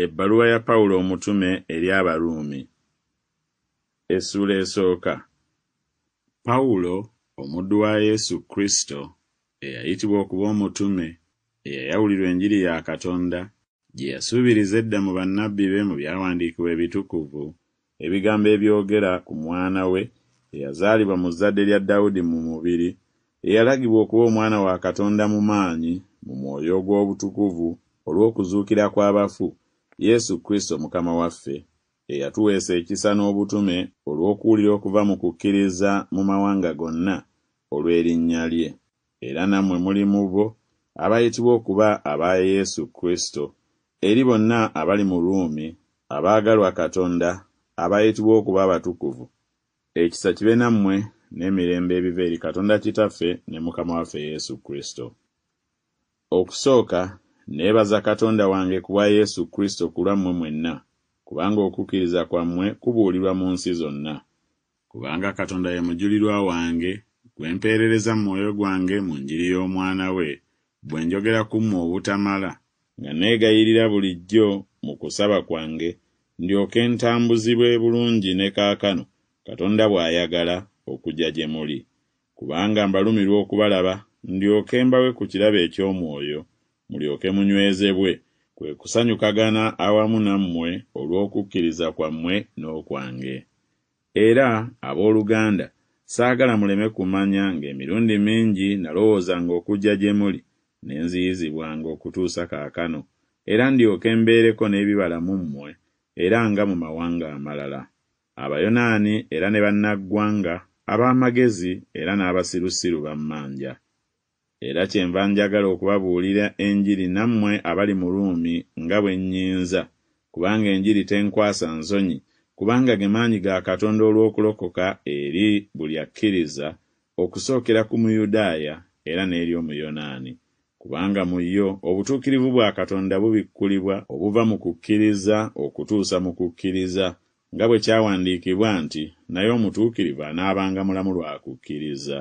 ebbaluwa ya pawulo omutume eri abaruumi esula esooka pawulo omuddu wa yesu kristo eyayitibwa okuba omutume eyayawulirwa enjiri ya katonda gye yasuubiriza edda mu bannabbi be mu byawandiikibwa ebitukuvu ebigambo ebyogera ku mwana we eyazaalibwa mu zadde lya dawudi mu mubiri eyalagibwa okuba omwana wa katonda mu maanyi mu mwoyo ogw'obutukuvu olw'okuzuukira kw'abafu yesu kristo mukama waffe eyatuweesa ekisa n'obutume olw'okuwulira okuva mu kukkiriza mu mawanga gonna olw'erinnya lye era nammwe mulimu bo abayitibwa okuba aba yesu kristo eri bonna abali mu ruumi abaagalwa katonda abayitibwa okuba abatukuvu ekisa kibe nammwe n'emirembe ebiva eri katonda kitaffe ne mukama waffe yesu kristo okusooka neebaza katonda wange kuwa yesu kristo ku lwammwe mwenna kubanga okukkiriza kwammwe kubuulirwa mu nsi zonna kubanga katonda ye mujulirwa wange gwe mpeerereza mwoyo gwange mu njiri y'omwana we bwe njogera ku mmwe obutamala nga neegayirira bulijjo mu kusaba kwange ndyoke ntambuzibwe bulungi ne kaakano katonda bw'ayagala okujja gye muli kubanga mbalumirwa okubalaba ndyoke mbawe ku kirabo eky'omwoyo mulyoke munywezebwe kwe kusanyukagana awamu nammwe olw'okukkiriza kwammwe n'okwange era abooluganda saagala muleme kumanya ng'emirundi mingi nalowoozanga okujja gye muli ne nziyizibwanga okutuusa kaakano era ndyoke mbeereko n'ebibala mu mmwe era nga mu mawanga amalala abayonaani era ne bannaggwanga ab'amagezi era n'abasirusiru bammanja era kyenva njagala okubabuulira enjiri nammwe abali mu ruumi nga bwe nnyinza kubanga enjiri tenkwasa nsonyi kubanga ge maanyi ga katonda olw'okulokoka eri buli akkiriza okusookera ku muyudaaya era n'eri omuyonaani kubanga mu yo obutuukirivu bwa katonda bubikkulibwa obuva mu kukkiriza okutuusa mu kukkiriza nga bwe kyawandiikibwa nti naye omutuukirivu anaabanga mulamu lwa kukkiriza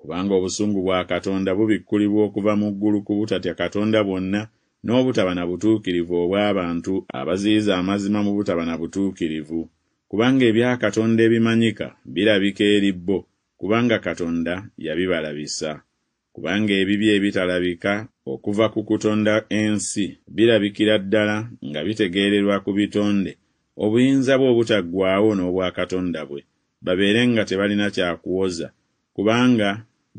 kubanga obusungu bwa katonda bubikkulibwa okuva mu ggulu ku butatya katonda bwonna n'obutaba na butuukirivu obw'abantu abaziyiza amazima mu butaba na butuukirivu kubanga ebya katonda ebimanyika birabika eri bbo kubanga katonda yabibalabisa kubanga ebibi ebitalabika okuva ku kutonda ensi birabikira ddala nga bitegeererwa ku bitonde obuyinza bwe obutaggwaawo n'obwa katonda bwe babeere nga tebalina kya kuwoza kubanga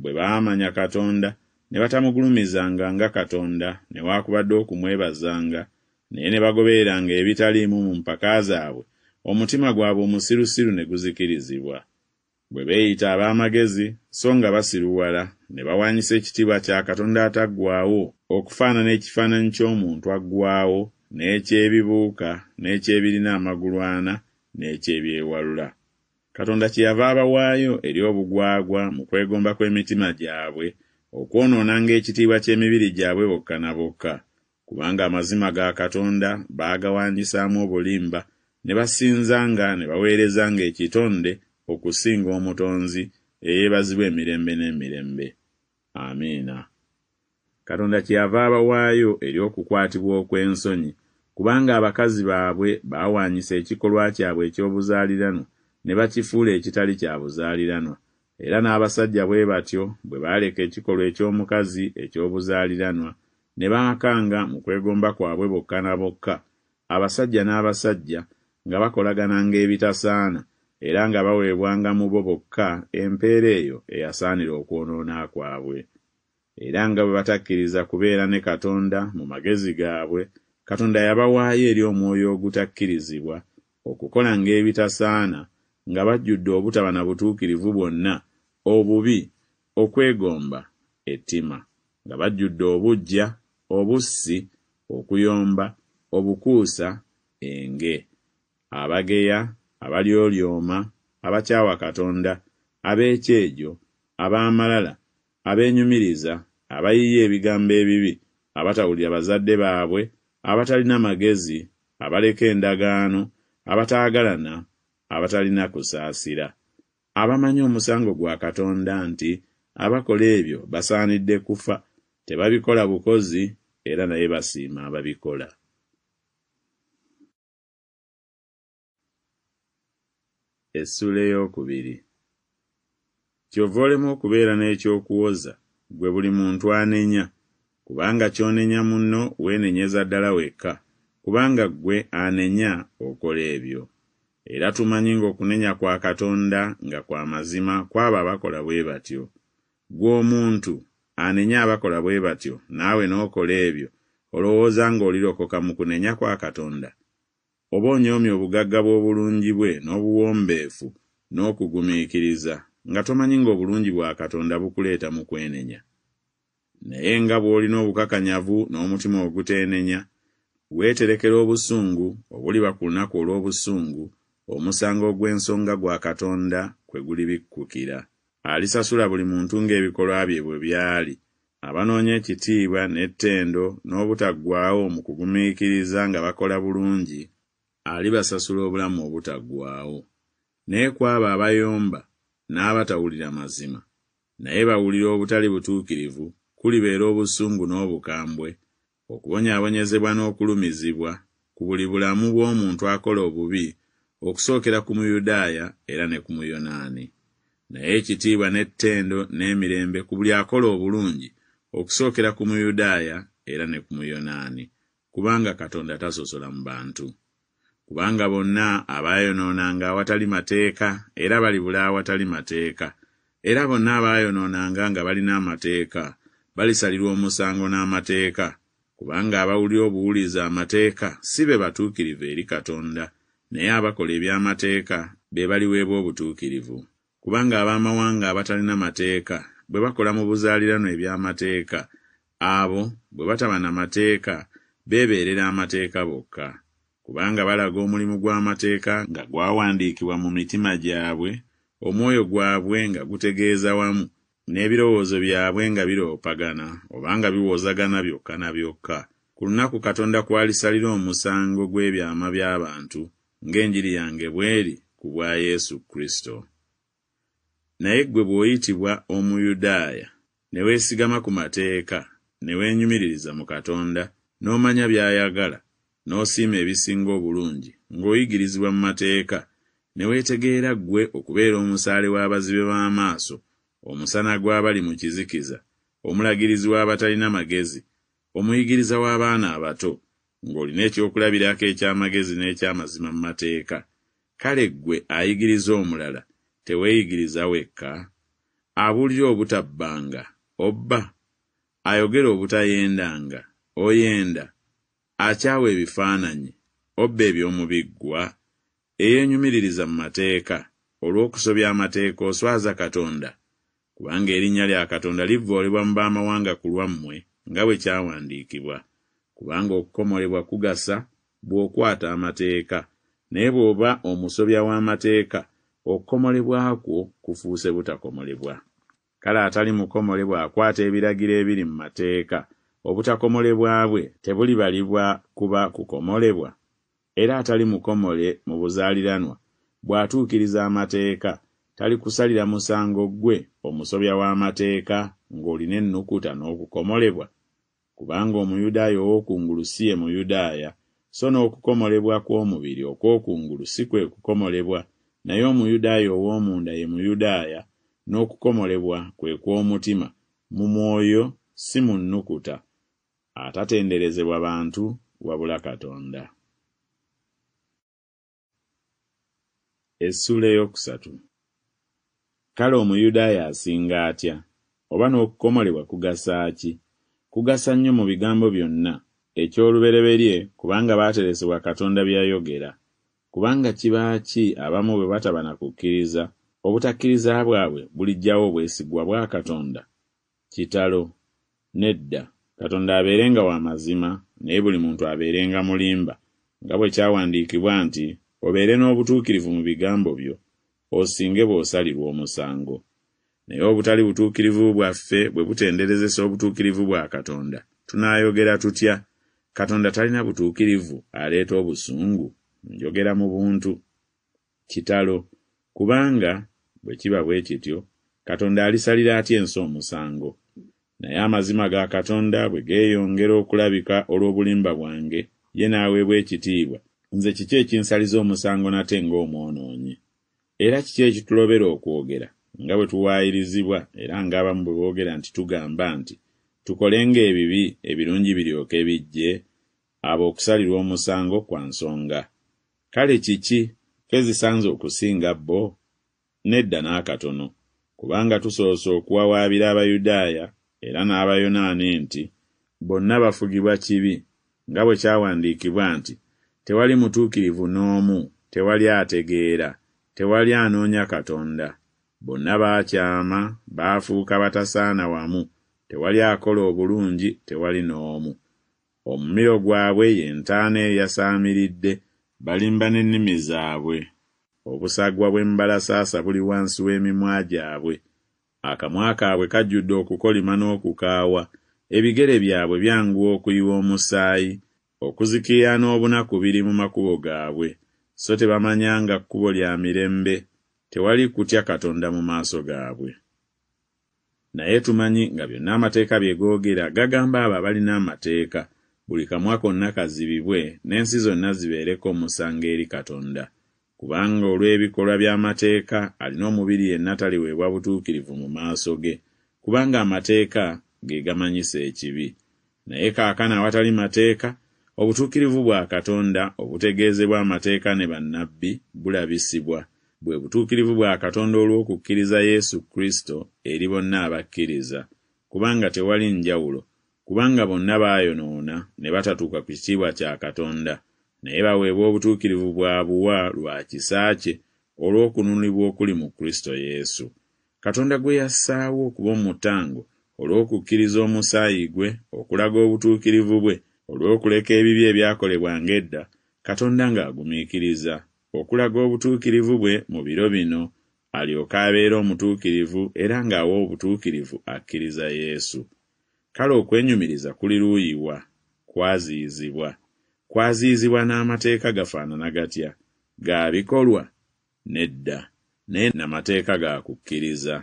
bwe baamanya katonda ne batamugulumizanga nga katonda newaakubadde okumwebazanga naye ne bagobereranga ebitaliimu mu mpaka zaabwe omutima gwabwe omusirusiru ne guzikirizibwa bwe beeyita ab'amagezi so nga basiruwala ne bawanyisa ekitiibwa kya katonda ataggwaawo okufaanana ekifaananyi ky'omuntu aggwaawo n'ekyebibuuka n'ekyebirina amagulwana n'ekyebyewalula katonda kye yava abawaayo eri obugwagwa mu kwegomba kw'emitima gyabwe okwonoonanga ekitiibwa ky'emibiri gyabwe bokka na bokka kubanga amazima ga katonda baagawanyisaamu obulimba ne basinzanga ne baweerezanga ekitonde okusinga omutonzi eyeebazibwa emirembe n'emirembe amiina katonda kye yava abawaayo eri okukwatibwa okw'ensonyi kubanga abakazi baabwe baawaanyisa ekikolwa kyabwe eky'obuzaaliranwa ne bakifuula ekitali kya buzaaliranwa era n'abasajja bwe batyo bwe baaleka ekikolwa eky'omukazi eky'obuzaaliranwa ne baakanga mu kwegomba kwabwe bokka na bokka abasajja n'abasajja nga bakolagananga ebitasaana era nga baweebwanga mu bo bokka empeera eyo eyasaanira okwonoona kwabwe era nga bwe batakkiriza kubeera ne katonda mu magezi gaabwe katonda yabawaayo eri omwoyo ogutakkirizibwa okukola ng'ebitasaana nga bajjudde obutaba na butuukirivu bwonna obubi okwegomba ettima nga bajjudde obujja obussi okuyomba obukuusa enge abageya abalyolyoma abakyawa katonda ab'ekyejo ab'amalala abeenyumiriza abayiye ebigambo ebibi abatawulira bazadde baabwe abatalina magezi abaleka endagaano abataagalana abatalina kusaasira abamanyi omusango gwa katonda nti abakola ebyo basaanidde kufa tebabikola bukozi era naye basiima ababikola kyova olemu okubeera n'ekyokuwoza gwe buli muntu anenya kubanga ky'onenya munno weenenyeza ddala wekka kubanga gwe anenya okola ebyo era tumanyi ng'okunenya kwa katonda nga kwa mazima kwaba abakola bwe batyo gw'omuntu anenya abakola bwe batyo naawe n'okola ebyo olowooza ng'olirokoka mu kunenya kwa katonda oba onyoomye obugagga bw'obulungi bwe n'obuwombeefu n'okugumiikiriza nga tomanyi ng'obulungi bwa katonda bukuleeta mu kwenenya naye nga bw'olina obukakanyavu n'omutima oguteenenya weeterekera obusungu obuliba ku lunaku olw'obusungu omusango ogw'ensonga gwa katonda kwe gulibikkukira alisasula buli muntu ng'ebikolwa bye bwe byali abanoonya ekitiibwa n'ettendo n'obutaggwaawo mu kugumiikiriza nga bakola bulungi alibasasula obulamu obutaggwaawo naye ku abo abayomba n'abatawulira mazima naye bawulira obutali butuukirivu kulibeera obusungu n'obukambwe okubonyaabonyezebwa n'okulumizibwa ku buli bulamu bw'omuntu akola obubi okusookera ku muyudaaya era ne ku muyonaani naye ekitiibwa n'ettendo n'emirembe ku buli akola obulungi okusookera ku muyudaaya era ne ku muyonaani kubanga katonda tasosola mu bantu kubanga bonna abaayonoonanga awatali mateeka era balibula awatali mateeka era bonna abaayonoonanga nga balina amateeka balisalirwa omusango n'amateeka kubanga abawulira obuwuliza amateeka si be batuukirivu eri katonda naye abakola eby'amateeka be baliweebwa obutuukirivu kubanga ab'amawanga abatalina mateeka bwe bakola mu buzaalirano eby'amateeka abo bwe bataba na mateeka beebeerera amateeka bokka kubanga balaga omulimu gw'amateeka nga gwawandiikibwa mu mitima gyabwe omwoyo gwabwe nga gutegeeza wamu n'ebirowoozo byabwe nga biroopagana oba nga biwoozagana byokka na byokka ku lunaku katonda kw'alisalira omusango gw'ebyama by'abantu ng'enjiri yange bw'eri ku bwa yesu kristo naye ggwe bw'oyitibwa omuyudaaya ne weesigama ku mateeka ne weenyumiririza mu katonda n'omanya by'ayagala n'osiima ebisinga obulungi ng'oyigirizibwa mu mateeka ne weetegeera ggwe okubeera omusaale w'abazibe b'amaaso omusana gw'abali mu kizikiza omulagirizi w'abatalina magezi omuyigiriza w'abaana abato ng'olina ekyokulabirako eky'amagezi n'ekyamazima mu mateeka kale ggwe ayigiriza omulala teweeyigiriza wekka abulira obutabbanga obba ayogera obutayendanga oyenda akyawa ebifaananyi obba ebyomubiggwa eyeenyumiririza mu mateeka olw'okusobya amateeka oswaza katonda kubanga erinnya lya katonda livvoolebwa mu baamawanga ku lwammwe nga bwe kyawandiikibwa kubanga okukomolebwa kugasa bw'okwata amateeka naye bw'oba omusobya w'amateeka okukomolebwakwo kufuuse butakomolebwa kale atali mukomolebwa akwata ebiragiro ebiri mu mateeka obutakomolebwa bwe tebulibalibwa kuba kukomolebwa era atali mukomole mu buzaaliranwa bw'atuukiriza amateeka talikusalira musango gwe omusobya w'amateeka ng'olina ennukuta n'okukomolebwa no kubanga omuyudaaya ow'okungulu si ye muyudaaya so n'okukomolebwa kw'omubiri okw'okungulu si kwe kukomolebwa naye omuyudaaya ow'omunda ye muyudaaya n'okukomolebwa kwe kw'omutima mu mwoyo si mu nnukuta atatenderezebwa bantu wabula katonda kale omuyudaaya asinga atya oba n'okukomolebwa kugasa ki kugasa nnyo mu bigambo byonna ekyolubereberye kubanga baateresebwa katonda byayogera kubanga kiba ki abamu bwe bataba na kukkiriza obutakkiriza bwabwe bulijjawo obwesigwa bwa katonda kitalo nedda katonda abeerenga wa mazima naye buli muntu abeerenga mulimba nga bwe kyawandiikibwa nti obeere n'obutuukirivu mu bigambo byo osinge bw'osalirwa omusango naye obutali butuukirivu bwaffe bwe butenderezesa obutuukirivu bwa katonda tunaayogera tutya katonda talina butuukirivu aleeta obusungu njogera mu buntu kitalo kubanga bwe kiba bwe kityo katonda alisalira atya ensi omusango naye amazima ga katonda bwe geeyongera okulabika olw'obulimba bwange ye n'aweebwa ekitiibwa nze kiki ekinsaliza omusango nate ng'omwonoonyi era kiki ekitulobera okwogera nga bwe tuwaayirizibwa era ng'abamu bwe boogera nti tugamba nti tukolenga ebibi ebirungi biryoka ebijje abo okusalirwa omusango kwa nsonga kale kiki kezisanze okusinga bo nedda n'akatono kubanga tusoose okuwawaabira abayudaaya era n'abayonaane nti bonna bafugibwa kibi nga bwe kyawandiikibwa nti tewali mutuukirivu n'omu tewali ategeera tewali anoonya katonda bonna baakyama baafuuka batasaana wamu tewali akola obulungi tewali n'omu omumiro gwabwe ye ntaana eyasaamiridde balimba n'ennimi zaabwe obusagwa bw'embalasaasa buli wansi w'emimwa gyabwe akamwa kaabwe kajjudde okukolima n'okukaawa ebigere byabwe byanguwa okuyiwa omusaayi okuzikirira n'obunaku biri mu makubo gaabwe so tebamanya nga kkubo lya mirembe tewali kutya katonda mu maaso gaabwe naye tumanyi nga byonna amateeka bye googera gagamba abo abalina amateeka buli kamwa konna kazibibwe n'ensi zonna zibeereko omusango eri katonda kubanga olw'ebikolwa by'amateeka alina omubiri yenna taliweebwa butuukirivu mu maaso ge kubanga amateeka ge gamanyisa ekibi naye kaakana awatali mateeka obutuukirivu bwa katonda obutegeezebwa amateeka ne bannabbi bulabisibwa bwe butuukirivu bwa katonda olw'okukkiriza yesu kristo eri bonna abakkiriza kubanga tewali njawulo kubanga bonna baayonoona ne batatuuka ku kitiibwa kya katonda naye baweebwa obutuukirivu bwa buwa lwa kisa kye olw'okununulibwa okuli mu kristo yesu katonda gwe yassaawo okuba omutango olw'okukkiriza omusaayi gwe okulaga obutuukirivu bwe olw'okuleka ebibi ebyakolebwa ng'edda katonda ng'agumiikiriza okulaga obutuukirivu bwe mu biro bino alyoke abeera omutuukirivu era ng'awa obutuukirivu akkiriza yesu kale okwenyumiriza kuli luuyiwa kwaziyizibwa kwaziyizibwa n'amateeka gafaanana gatya ga bikolwa nedda naye namateeka ga kukkiriza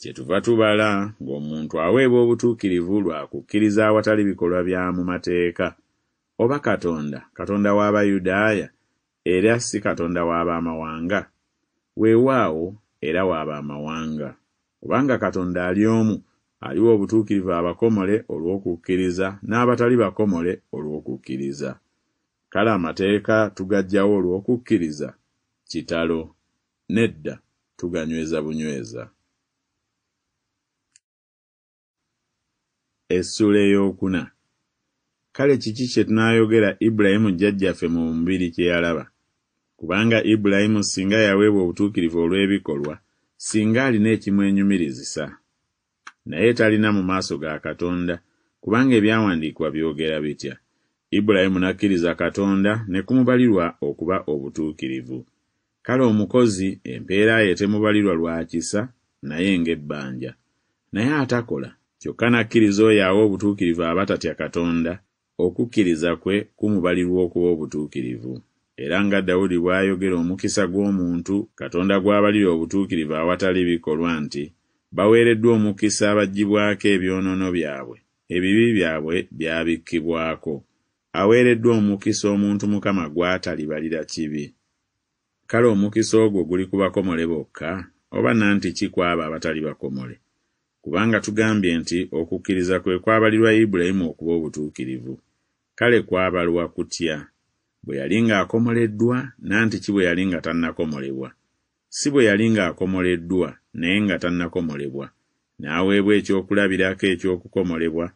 kye tuva tubala ng'omuntu aweebwa obutuukirivu lwa kukkiriza awatali bikolwa bya mu mateeka oba katonda katonda w'abayudaaya era si katonda w'abamawanga weewaawo era w'abamawanga kubanga katonda ali omu aliwo obutuukirivu abakomole olw'okukkiriza n'abatali bakomole olw'okukkiriza kale amateeka tugaggyawo olw'okukkiriza kitalo nedda tuganyweza bunyweza essula ey'okuna kale kiki kye tunaayogera ibulayimu jjajjaffe mu mubiri kye yalaba kubanga ibulayimu singa yaweebwa obutuukirivu olw'ebikolwa singa alina ekimwenyumirizisa naye talina mu maaso ga katonda kubanga ebyawandiikibwa byogera bitya ibulayimu n'akkiriza katonda ne kumubalirwa okuba obutuukirivu kale omukozi empeera ye temubalirwa lwa kisa naye ng'ebbanja naye atakola kyokka n'akkiriza oyo awa obutuukirivu abatatya katonda okukkiriza kwe kumubalirwa okuba obutuukirivu era nga dawudi bw'ayogera omukisa gw'omuntu katonda gw'abalira obutuukirivu awatali bikolwa nti baweereddwa omukisa abaggibwako ebyonono byabwe ebibi byabwe byabikkibwako aweereddwa omukisa omuntu mukama gw'atalibalira kibi kale omukisa ogwo guli ku bakomole bokka oba nanti ki ku abo abatali bakomole kubanga tugambye nti okukkiriza kwe kwabalirwa ibulayimu okuba obutuukirivu kale kwabalwa kutya bwe yali ng'akomoleddwa nantiki bwe yali nga tannakomolebwa si bwe yali ng'akomoleddwa naye nga tannakomolebwa n'aweebwa ekyokulabirako ekyokukomolebwa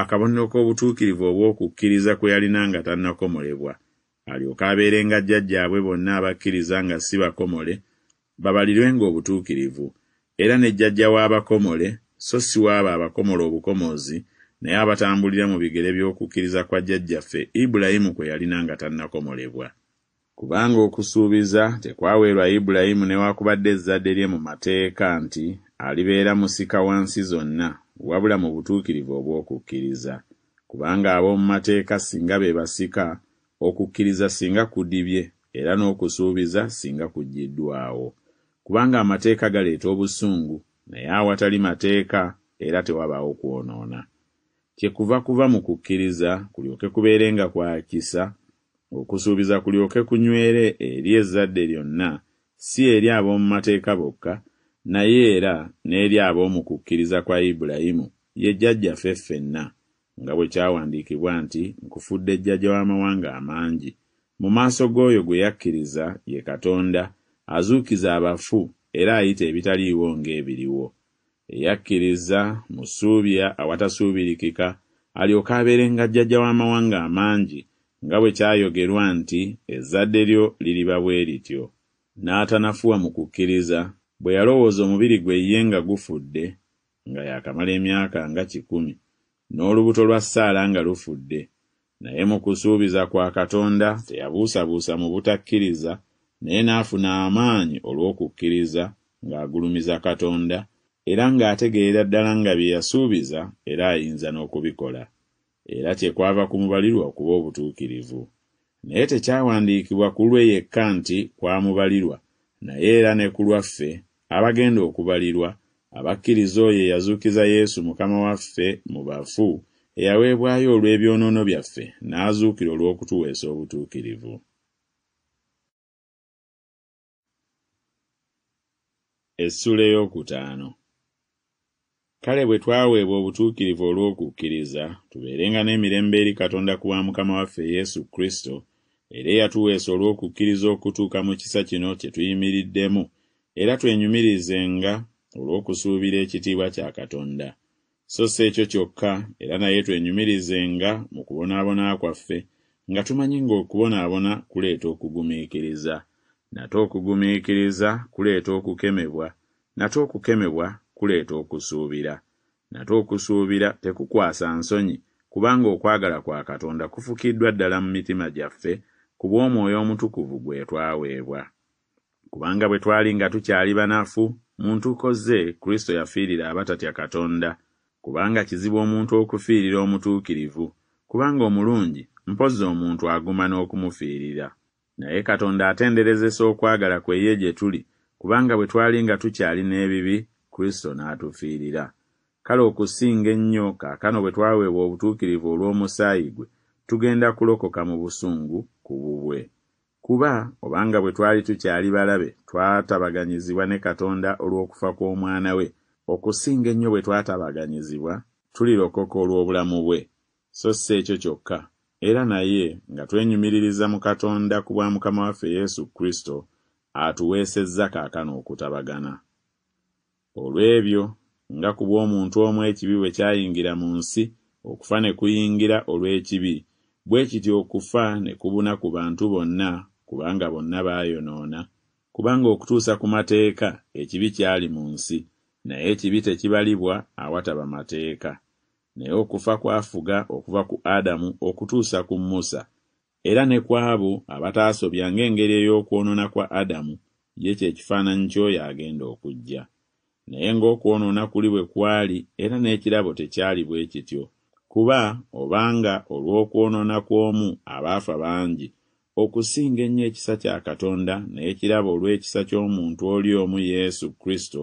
akabonero k'obutuukirivu obw'okukkiriza kwe yalina nga tannakomolebwa alyoke abeerenga jjajjaabwe bonna abakkiriza nga si bakomole babalirwenga obutuukirivu era ne jjajja w'abakomole so si waabo abakomola obukomozi wa naye abatambulira mu bigere by'okukkiriza kwa jjajjaffe ibulayimu kwe yalina nga tannakomolebwa kubanga okusuubiza tekwaweerwa ibulayimu newaakubadde ezzadde lye mu mateeka nti alibeera musika wansi zonna wabula mu butuukirivu obw'okukkiriza kubanga ab'omu mateeka singa be basika okukkiriza singa kudibye era n'okusuubiza singa kujjiddwawo kubanga amateeka galeeta obusungu naye awatali mateeka era tewabaawo kwonoona kyekuva kuva mu kukkiriza kulyoke kubeerenga kwa kisa okusuubiza kulyoke kunywere eri ezzadde lyonna si eri ab'omu mateeka bokka naye era n'eri ab'omu kukkiriza kwa ibulayimu ye jjajjaffe ffenna nga bwe kyawandiikibwa nti nkufudde ejjajja w'amawanga amangi mu maaso g'oyo gwe yakkiriza ye katonda azuukiza abafu era ayita ebitaliiwo ng'ebiriwo eyakkiriza musuubya awatasuubirikika alyoke abeerenga jjajja w'amawanga amangi nga bwe kyayogerwa nti ezzadde lyo liriba bwe rityo n'atanafuwa mu kukkiriza bwe yalowooza omubiri gwe ye nga gufudde nga yaakamala emyaka nga kikumi n'olubuto lwa saala nga lufudde naye mu kusuubiza kwa katonda teyabuusabuusa mu butakkiriza naye n'afuna amaanyi olw'okukkiriza ng'agulumiza katonda era ng'ategeera ddala nga bye yasuubiza era ayinza n'okubikola era kyekwava ku mubalirwa okuba obutuukirivu naye tekyawandiikibwa ku lwe yekka nti kwamubalirwa naye era ne ku lwaffe abagenda okubalirwa abakkiriza oyo eyazuukiza yesu mukama waffe mu bafu eyaweebwayo olw'ebyonoono byaffe n'azuukira olw'okutuweesa obutuukirivu Essula ey'okutaano kale bwe twaweebwa obutuukirivu olw'okukkiriza tubeerenga n'emirembe eri katonda ku wa mukama waffe yesu kristo era eyatuweesa olw'okukkiriza okutuuka mu kisa kino kye tuyimiriddemu era twenyumirizenga olw'okusuubira ekitiibwa kya katonda so si ekyo kyokka era naye twenyumirizenga mu kubonaabona kwaffe nga tumanyi ng'okubonaabona kuleeta okugumiikiriza nate okugumiikiriza kuleeta okukemebwa nate okukemebwa kuleeta okusuubira nate okusuubira tekukwasa nsonyi kubanga okwagala kwa katonda kufukiddwa ddala mu mitima gyaffe ku bw'omwoyo omutukuvu gwe twaweebwa kubanga bwe twali nga tukyali banafu mu ntuuko ze kristo yafiirira abatatya katonda kubanga kizibu omuntu okufiirira omutuukirivu kubanga omulungi mpozza omuntu aguma n'okumufiirira naye katonda atenderezesa okwagala kweye gye tuli kubanga bwe twali nga tukyali n'ebibi kristo n'atufiirira kale okusinga ennyo kaakano bwe twaweebwa obutuukirivu olw'omusaayi gwe tugenda kulokoka mu busungu ku bubwe kuba obanga bwe twali tukyali balabe twatabaganyizibwa ne katonda olw'okufa kw'omwana we okusinga ennyo bwe twatabaganyizibwa tulirokoka olw'obulamu bwe so si ekyo kyokka era naye nga twenyumiririza mu katonda ku bwa mukama waffe yesu kristo atuweesezza kaakano okutabagana olw'ebyo nga ku bw'omuntu omu ekibi bwe kyayingira mu nsi okufa ne kuyingira olw'ekibi bwe kiti okufa ne kubuna ku bantu bonna kubanga bonna baayonoona kubanga okutuusa ku mateeka ekibi kyali mu nsi naye ekibi tekibalibwa awataba mateeka naye okufa kwafuga okuva ku adamu okutuusa ku musa era ne ku abo abataasobya ng'engeri ey'okwonoona kwa adamu ye kye ekifaananyi ky'oyo agenda okujja naye ng'okwonoona kuli bwe kwali era n'ekirabo tekyali bwe kityo kuba obanga olw'okwonoona kw'omu abaafa bangi okusinga ennyo ekisa kya katonda naye kirabo olw'ekisa ky'omuntu oli omu yesu kristo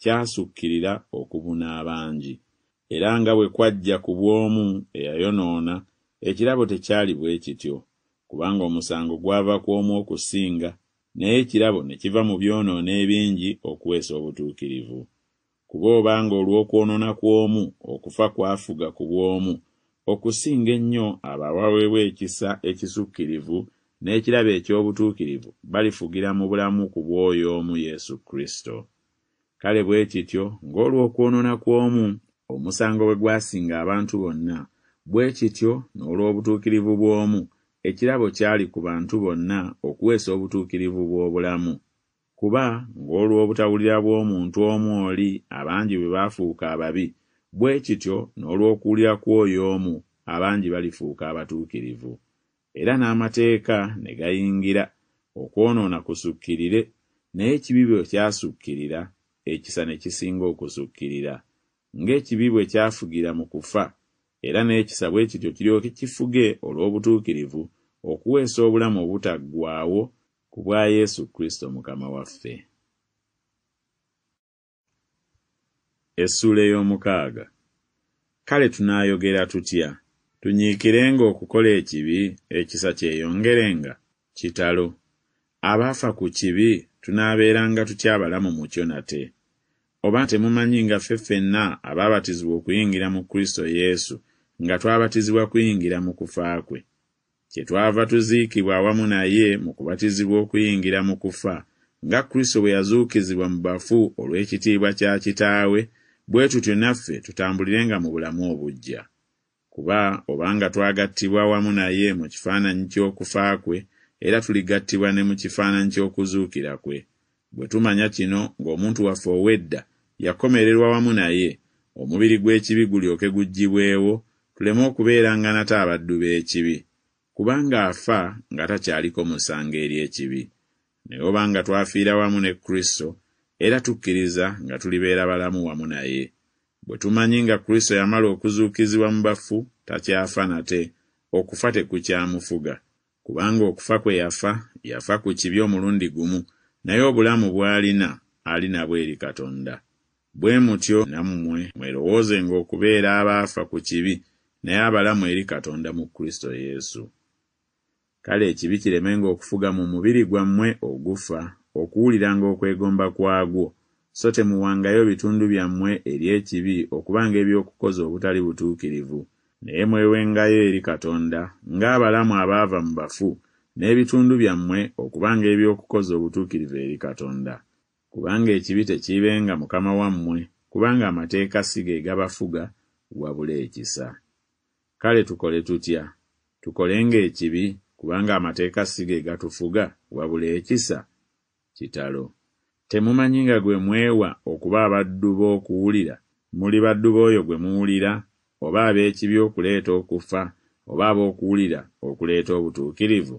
kyasukkirira okubuna abangi era nga bwe kwajja ku bw'omu eyayonoona ekirabo tekyali bwe kityo kubanga omusango gwava kw'omu okusinga naye ekirabo ne kiva mu byonoona ebingi okuweesa obutuukirivu kuba obanga olw'okwonoona kw'omu okufa kwafuga ku bw'omu okusinga ennyo abo abaweebwa ekisa ekisukkirivu n'ekirabo eky'obutuukirivu balifugira mu bulamu ku bw'oyo omu yesu kristo kale bwe kityo ng'olw'okwonoona kw'omu omusango bwe gwasinga abantu bonna bwe kityo n'olw'obutuukirivu bw'omu ekirabo kyali ku bantu bonna okuweesa obutuukirivu bw'obulamu kuba ng'olw'obutawulira bw'omuntu omu oli abangi bwe baafuuka ababi bwe kityo n'olw'okuwulira kw'oyo omu abangi balifuuka abatuukirivu era n'amateeka ne gayingira okwonoona kusukkirire naye ekibi bwe kyasukkirira ekisa ne kisinga okusukkirira ng'ekibi bwe kyafugira mu kufa era n'ekisa bwe kityo kiryoke kifuge olw'obutuukirivu okuweesa obulamu obutaggwaawo ku bwa yesu kristo mukama waffe essula ey'omukaaga kale tunaayogera tutya tunyiikirenga okukola ekibi ekisa kyeyongerenga kitalo abaafa ku kibi tunaabeeranga tutya abalamu mu kyo nate oba temumanyi nga ffe ffenna abaabatizibwa okuyingira mu kristo yesu nga twabatizibwa kuyingira mu kufa kwe kye twava tuziikibwa awamu naye mu kubatizibwa okuyingira mu kufa nga kristo bwe yazuukizibwa mu bafu olw'ekitiibwa kya kitaawe bwe tutyo naffe tutambulirenga mu bulamu obujja kuba obanga twagattibwa awamu naye mu kifaananyi ky'okufa kwe era tuligattibwa ne mu kifaananyi ky'okuzuukira kwe bwe tumanya kino ng'omuntu waffe ow'edda yakomererwa wamu naye omubiri gw'ekibi gulyoke guggyibwewo tuleme okubeeranga nate abaddu b'ekibi kubanga afa nga takyaliko musango eri ekibi naye oba nga twafiira wamu ne kristo era tukkiriza nga tulibeera balamu wamu naye bwe tumanyi nga kristo yamala okuzuukizibwa mu bafu takyafa nate okufa tekukyamufuga kubanga okufa kwe yafa yafa ku kibi omulundi gumu naye obulamu bw'alina ali nabwo eri katonda bwe mutyo nammwe mwerowoozenga okubeera abaafa ku kibi naye abalamu eri katonda mu kristo yesu kale ekibi kiremenga okufuga mu mubiri gwammwe ogufa okuwuliranga okwegomba kwagwo so temuwangayo bitundu byammwe eri ekibi okubanga ebyokukoza obutali butuukirivu naye mwewengayo eri katonda ng'abalamu abaava mu bafu n'ebitundu byammwe okubanga ebyokukoza obutuukirivu eri katonda kubanga ekibi tekiibenga mukama wammwe kubanga amateeka si ge gabafuga wabula ekisa kale tukole tutya tukolenga ekibi kubanga amateeka sige gatufuga wabula ekisa kitalo temumanyi nga gwe mwewa okuba abaddu b'okuwulira muli baddu b'oyo gwe muwulira oba ab'ekibi okuleeta okufa oba ab'okuwulira okuleeta obutuukirivu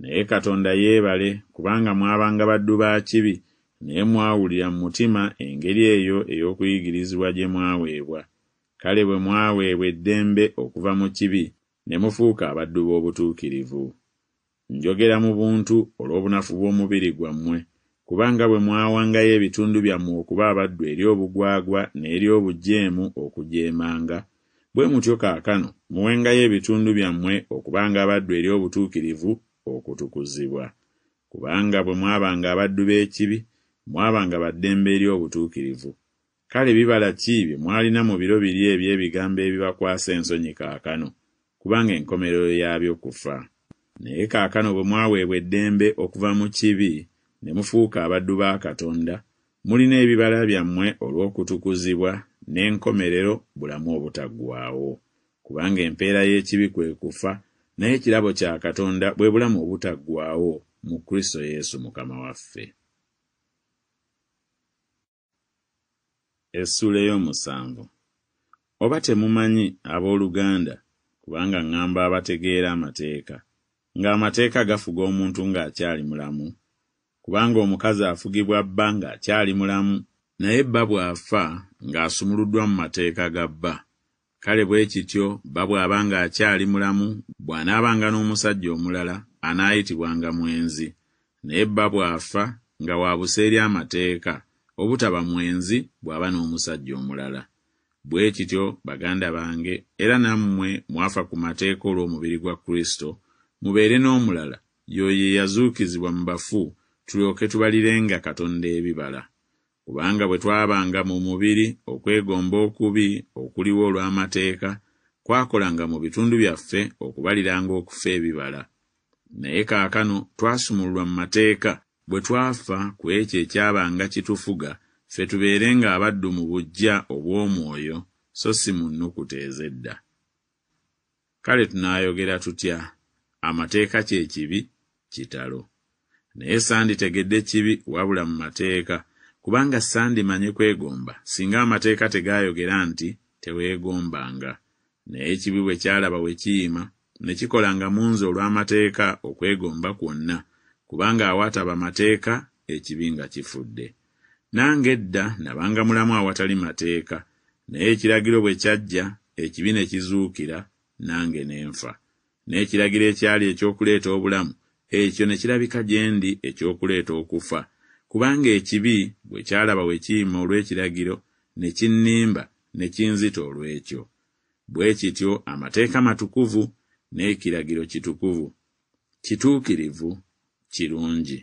naye katonda yeebale kubanga mwabanga baddu ba kibi naye mwawulira mu mutima engeri eyo ey'okuyigirizibwa gye mwaweebwa kale bwe mwaweebwa eddembe okuva mu kibi ne mufuuka abaddu b'obutuukirivu njogera mu buntu olw'obunafu bw'omubiri gwammwe kubanga bwe mwawangayo ebitundu byammwe okuba abaddu eri obugwagwa n'eri obujeemu okujeemanga bwe mutyo kaakano muwengayo ebitundu byammwe okubanga abaddu eri obutuukirivu okutukuzibwa kubanga bwe mwabanga abaddu b'ekibi mwabanga baddembe eri obutuukirivu kale bibala ki bye mwalina mu biro biri eby'ebigambo ebibakwasa ensonyi kaakano kubanga enkomerero yaabyo kufa naye kaakano bwe mwaweebwa eddembe okuva mu kibi ne mufuuka abaddu ba katonda mulina ebibala byammwe olw'okutukuzibwa n'enkomerero bulamu obutaggwaawo kubanga empeera y'ekibi kwe kufa naye ekirabo kya katonda bwe bulamu obutaggwaawo mu kristo yesu mukama waffe essula ey'omusanvu oba temumanyi abooluganda kubanga ŋŋamba abategeera amateeka ng'amateeka gafuga omuntu ng'akyali mulamu kubanga omukazi afugibwa bba ng'akyali mulamu naye bba bw'afa ng'asumuluddwa mu mateeka ga bba kale bwe kityo bba bw'aba ng'akyali mulamu bw'anaabanga n'omusajja omulala anaayitibwanga mwenzi naye bba bw'afa nga wa buseeri amateeka obutaba mwenzi bw'aba n'omusajja omulala bwe kityo baganda bange era nammwe mwafa ku mateeka olw'omubiri gwa kristo mubeere n'omulala y'oyo eyazuukizibwa mu bafu tulyoke tubalirenga katonda ebibala kubanga bwe twabanga mu mubiri okwegomba okubi okuliwo olw'amateeka kwakolanga mu bitundu byaffe okubaliranga okufa ebibala naye kaakano twasumululwa mu mateeka bwe twafa ku ekyo ekyabanga kitufuga fe tubeere ng'abaddu mu bujja obw'omwoyo so si mu nnukuta ez'edda kale tunaayogera tutya amateeka kyekibi kitalo naye sanditegedde kibi wabula mu mateeka kubanga sandimanyi kwegomba singa amateeka tegaayogera nti teweegombanga naye kibi bwe kyalaba we kiyima ne kikolanga munzi olw'amateeka okwegomba kwonna kubanga awataba mateeka ekibinga kifudde nange edda nabanga mulamu awatali mateeka naye ekiragiro bwe kyajja ekibi ne kizuukira nange n'enfa n'ekiragiro ekyali eky'okuleeta obulamu ekyo ne kirabika gye ndi eky'okuleeta okufa kubanga ekibi bwe kyalaba we kiyima olw'ekiragiro ne kinnimba ne kinzita olw'ekyo bwe kityo amateeka matukuvu n'ekiragiro kitukuvu kituukirivu kirungi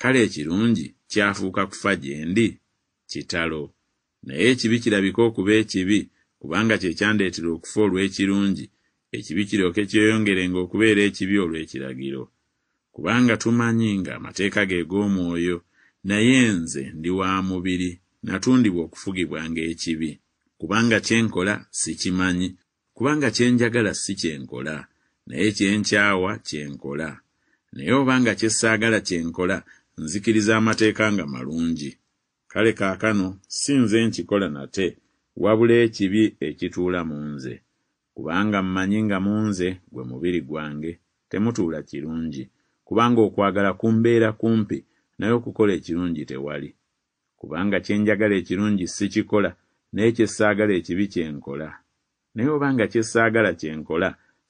kale ekirungi kyafuuka kufa gye ndi kitalo naye ekibi kirabika okuba ekibi kubanga kye kyandeetera okufa olw'ekirungi ekibi kiryoke kyeyongerenga okubeera ekibi olw'ekiragiro kubanga tumanyi nga amateeka ge g'omwoyo naye nze ndi wa mubiri natundibwa okufugibwa ng'ekibi kubanga kye nkola sikimanyi kubanga kye njagala si kye nkola naye kye nkyawa kye nkola naye oba nga kye saagala kye nkola nzikiriza amateeka nga malungi kale kaakano si nze nkikola nate wabula ekibi ekituula mu nze kubanga mmanyi nga mu nze gwe mubiri gwange temutuula kirungi kubanga okwagala kumbeera kumpi naye okukola ekirungi tewali kubanga kye njagala ekirungi si kikola naye kye saagala ekibi kye nkola naye obanga kye saagala kye nkola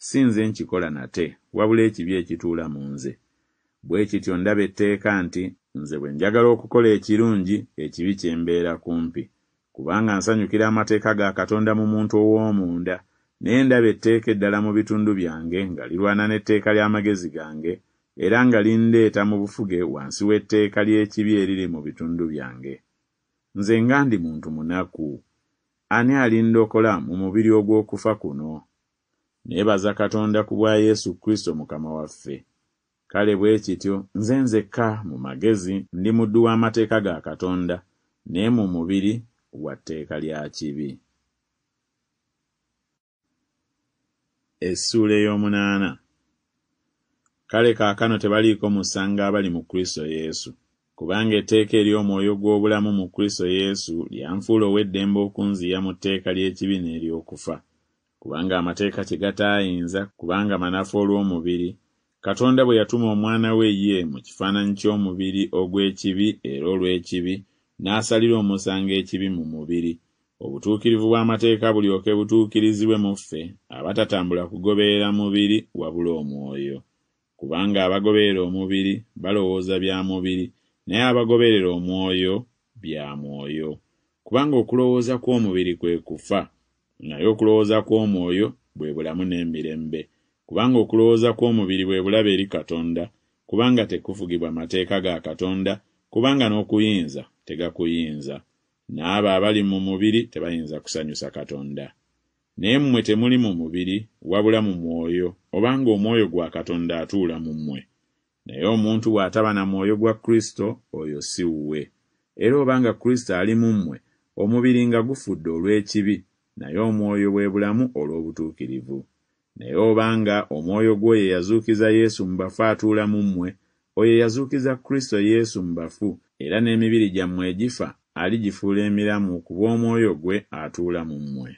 si nze nkikola nate wabula ekibi ekituula mu nze bwe kityo ndaba etteeka nti nze bwe njagala okukola ekirungi ekibi kye mbeera kumpi kubanga nsanyukira amateeka ga katonda mu muntu ow'omunda naye ndaba etteeka eddala mu bitundu byange nga lirwana n'etteeka ly'amagezi gange era nga lindeeta mu bufuge wansi w'etteeka ly'ekibi eriri mu bitundu byange nze nga ndi muntu munaku ani alindokola mu mubiri ogw'okufa kuno neebaza katonda ku bwa yesu kristo mukama waffe kale bwe kityo nze nzekka mu magezi ndi muddu w'amateeka ga katonda naye mu mubiri wa tteeka lya kibi kale kaakano tebaliiko musango abali mu kristo yesu kubanga etteeka ery'omwoyo gw'obulamu mu kristo yesu lyanfuula ow'eddembe okunziya mu tteeka ly'ekibi n'ery'okufa kubanga amateeka ayinza kubanga manafu olw'omubiri katonda bwe yatuma omwana we ye mu kifaananyi ky'omubiri ogw'ekibi era olw'ekibi n'asalira omusango ekibi mu mubiri obutuukirivu bw'amateeka bulyoke butuukirizibwe mu ffe abatatambula kugoberera mubiri wabula omwoyo kubanga abagoberera omubiri balowooza bya mubiri naye abagoberera omwoyo bya mwoyo kubanga okulowooza kw'omubiri kwe kufa naye okulowooza kw'omwoyo bwe bulamu n'emirembe kubanga okulowooza kw'omubiri bwe bulabe eri katonda kubanga tekufugibwa mateeka ga katonda kubanga n'okuyinza tegakuyinza n'abo abali mu mubiri tebayinza kusanyusa katonda naye mmwe temuli mu mubiri wabula mu mwoyo obanga omwoyo gwa katonda atuula mu mmwe naye omuntu bw'ataba na mwoyo gwa kristo oyo si wuwe era obanga kristo ali mu mmwe omubiri nga gufudde olw'ekibi naye omwoyo bwe bulamu olw'obutuukirivu naye obanga omwoyo gw'oyo eyazuukiza yesu mu bafu atuula mu mmwe oyo eyazuukiza kristo yesu mu bafu era n'emibiri gyammwe egifa aligifuula emiramu kuba omwoyo gwe atuula mu mmwe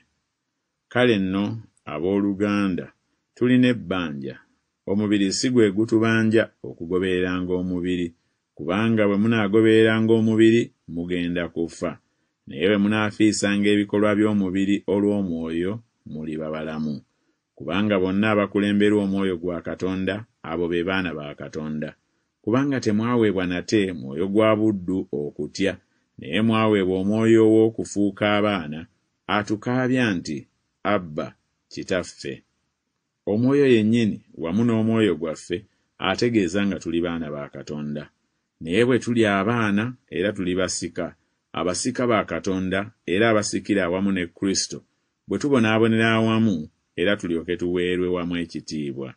kale nno abooluganda tulina ebbanja omubiri si gwe gutubanja okugobereranga omubiri kubanga bwe munaagobereranga omubiri mugenda kufa naye bwe munaafiisanga ebikolwa by'omubiri olw'omwoyo muli babalamu kubanga bonna abakulemberwa omwoyo gwa katonda abo be baana ba katonda kubanga temwaweebwa nate mwoyo gwa buddu okutya naye mwaweebwa omwoyo ow'okufuuka abaana atukaabya nti abba kitaffe omwoyo yennyini wamu n'omwoyo gwaffe ategeeza nga tuli baana ba katonda naye bwe tuli abaana era tuli basika abasika ba katonda era abasikira awamu ne kristo bwe tubonaabonera awamu era tulyoke tuweerwe wamu ekitiibwa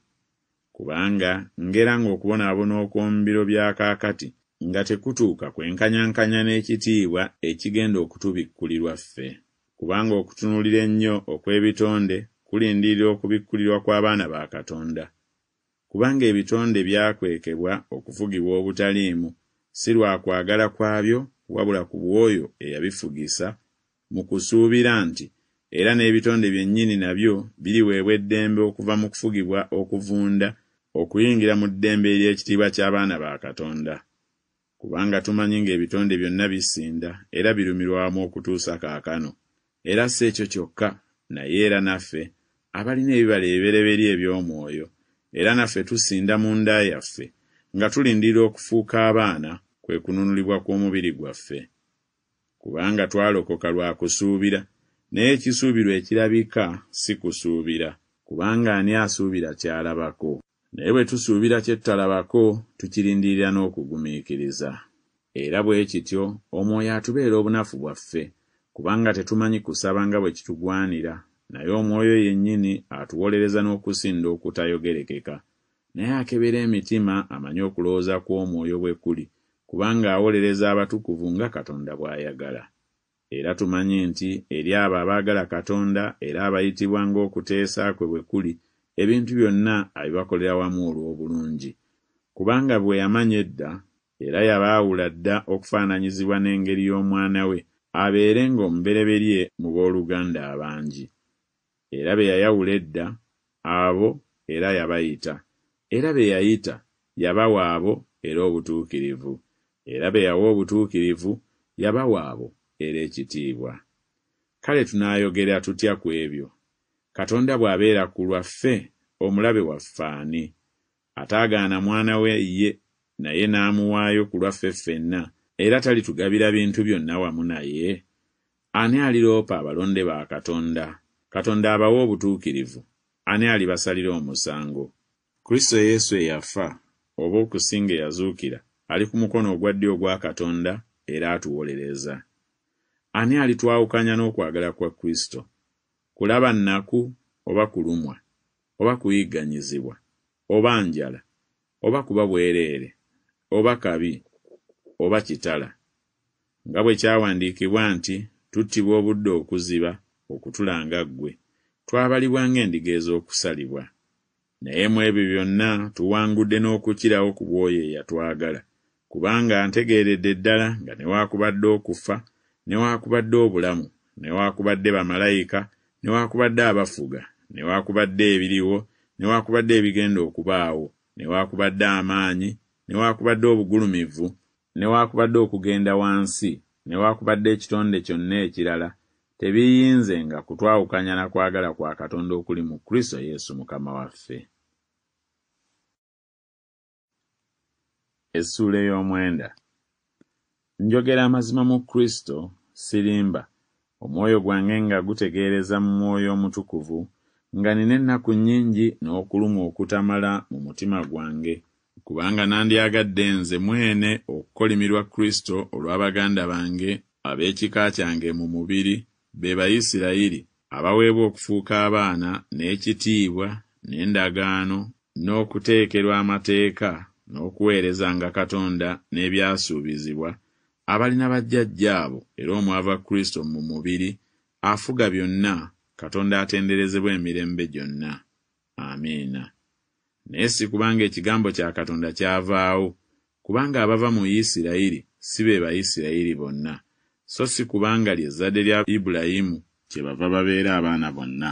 kubanga ngera ng'okubonaabona okw'omubiro bya kaakati nga tekutuuka kwenkanyankanya n'ekitiibwa ekigenda okutubikkulirwa ffe kubanga okutunuulira ennyo okw'ebitonde kulindirira okubikkulirwa kw'abaana ba katonda kubanga ebitonde byakwekebwa okuvugibwa obutaliimu si lwa kwagala kwabyo wabula ku bw'oyo eyabifugisa mu kusuubira nti era n'ebitonde byennyini nabyo biriweebwa eddembe okuva mu kufugibwa okuvunda okuyingira mu ddembe ery'ekitiibwa ky'abaana ba katonda kubanga tumanyi ng'ebitonde byonna bisinda era birumirwamu okutuusa kaakano era si ekyo kyokka naye era naffe abalina ebibala ebibereberi eby'omwoyo era naffe tusinda mu nda yaffe nga tulindirira okufuuka abaana kwe kununulibwa kw'omubiri gwaffe kubanga twalokoka lwa kusuubira naye ekisuubirwa ekirabika si kusuubira kubanga ani asuubira ky'alabako naye bwe tusuubira kye tutalabako tukirindirira n'okugumiikiriza era bwe kityo omwoyo atubeera obunafu bwaffe kubanga tetumanyi kusaba nga bwe kitugwanira naye omwoyo yennyini atuwolereza n'okusinda okutayogerekeka naye akebera emitima amanyi okulowooza kw'omwoyo bwe kuli kubanga awolereza abatukuvu nga katonda bw'ayagala era tumanye nti eri abo abaagala katonda era abayitibwa ng'okuteesa kwe bwe kuli ebintu byonna abibakolera wamu olw'obulungi kubanga bwe yamanya edda era yabaawula dda okufaananyizibwa n'engeri y'omwana we abeere ng'omubereberye mu booluganda abangi era be yayawula edda abo era yabayita era be yayita yabawa abo era obutuukirivu era be yawa obutuukirivu yabawaabo era ekitiibwa kale tunaayogera tutya ku ebyo katonda bw'abeera ku lwaffe omulabe waffaani ataagaana mwana we ye naye n'amuwaayo ku lwaffe ffenna era talitugabira bintu byonna wamu naye ani aliroopa abalonde ba katonda katonda abawe obutuukirivu ani alibasalira omusango kristo yesu eyafa oba okusinga eyazuukira ali ku mukono ogwa ddyo ogwa katonda era atuwolereza ani alitwawukanya n'okwagala kwa kristo kulaba nnaku oba kulumwa oba kuyigganyizibwa oba njala oba kuba bwereere oba kabi oba kitala nga bwe kyawandiikibwa nti tuttibwa obudde okuziba okutulanga ggwe twabalibwa ng'endiga ez'okusalibwa naye mu ebyo byonna tuwangudde n'okukirawo ku bwoyo eyatwagala kubanga ntegeeredde ddala nga newaakubadde okufa newaakubadde obulamu newaakubadde bamalayika newaakubadde abafuga newaakubadde ebiriwo newaakubadde ebigenda okubaawo newaakubadde amaanyi newaakubadde obugulumivu newaakubadde okugenda wansi newaakubadde ekitonde kyonna ekirala tebiyinze nga kutwawukanya nakwagala kwa katonda okuli mu kristo yesu mukama waffe essuula ey'omwenda njogera amazima mu kristo sirimba omwoyo gwange nga gutegeereza mu mwoyo omutukuvu nga nina ennaku nnyingi n'okulumwa okutamala mu mutima gwange kubanga nandyagadde nze mwene okukolimirwa kristo olw'abaganda bange ab'ekika kyange mu mubiri be bayisirayiri abaweebwa okufuuka abaana n'ekitiibwa n'endagaano n'okuteekerwa amateeka n'okuweerezanga katonda n'ebyasuubizibwa abalina bajjajjaabo era omwava kristo mu mubiri afuga byonna katonda atenderezebwa emirembe gyonna amiina naye si kubanga ekigambo kya katonda kyavaawo kubanga abava mu isirayiri si be baisirayiri bonna so si kubanga lyezzadde lya ibulayimu kye bava babeera abaana bonna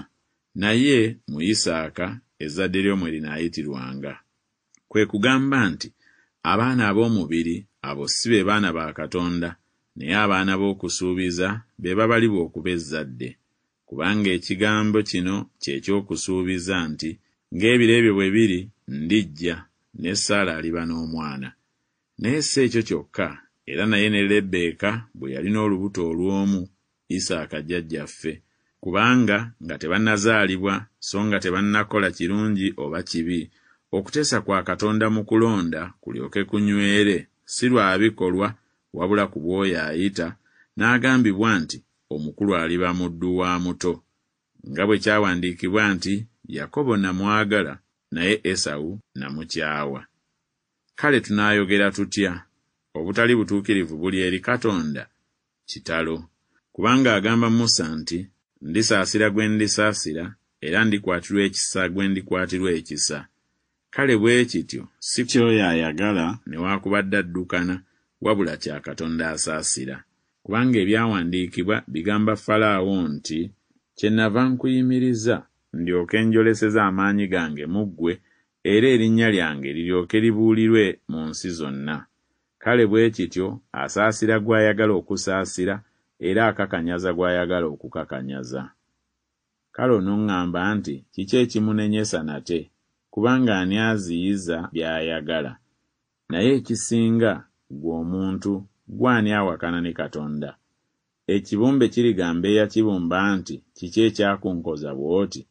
naye mu isaaka ezzadde ly'omwe linaayitirwanga kwe kugamba nti abaana ab'omubiri abo si be baana ba katonda naye abaana b'okusuubiza be babaliba okuba ezzadde kubanga ekigambo kino kyekyokusuubiza nti ng'ebiro ebyo bwe biri ndijja ne saala aliba n'omwana naye si ekyo kyokka era naye ne lebbeeka bwe yalina olubuto olw'omu isaaka jjajjaffe kubanga nga tebannazaalibwa so nga tebannakola kirungi oba kibi okuteesa kwa katonda mu kulonda kulyoke kunywere si lwa bikolwa wabula ku bwoyo ayita n'agambibwa nti omukulu aliba muddu wa muto nga bwe kyawandiikibwa nti yakobo namwagala naye esawu namukyawa kale tunaayogera tutya obutali butuukirivu buli eri katonda kitalo kubanga agamba musa nti ndisaasira gwe ndisaasira era ndikwatirwa ekisa gwe ndikwatirwa ekisa kale bwe kityo si kyoyo ayagala newaakubadde addukana wabula kya katonda asaasira kubanga ebyawandiikibwa bigamba falaawo nti kye nava nkuyimiriza ndyoke njoleseza amaanyi gange mu ggwe era erinnya lyange liryoke libuulirwe mu nsi zonna kale bwe kityo asaasira gw'ayagala okusaasira era akakanyaza gw'ayagala okukakanyaza kale onoŋŋamba nti kiki ekimunenyesa nate kubanga ani aziyiza by'ayagala naye ekisinga gwe omuntu gwani awakana ne katonda ekibumbe kirigamba eyakibumba nti kiki ekyakunkoza bw'oti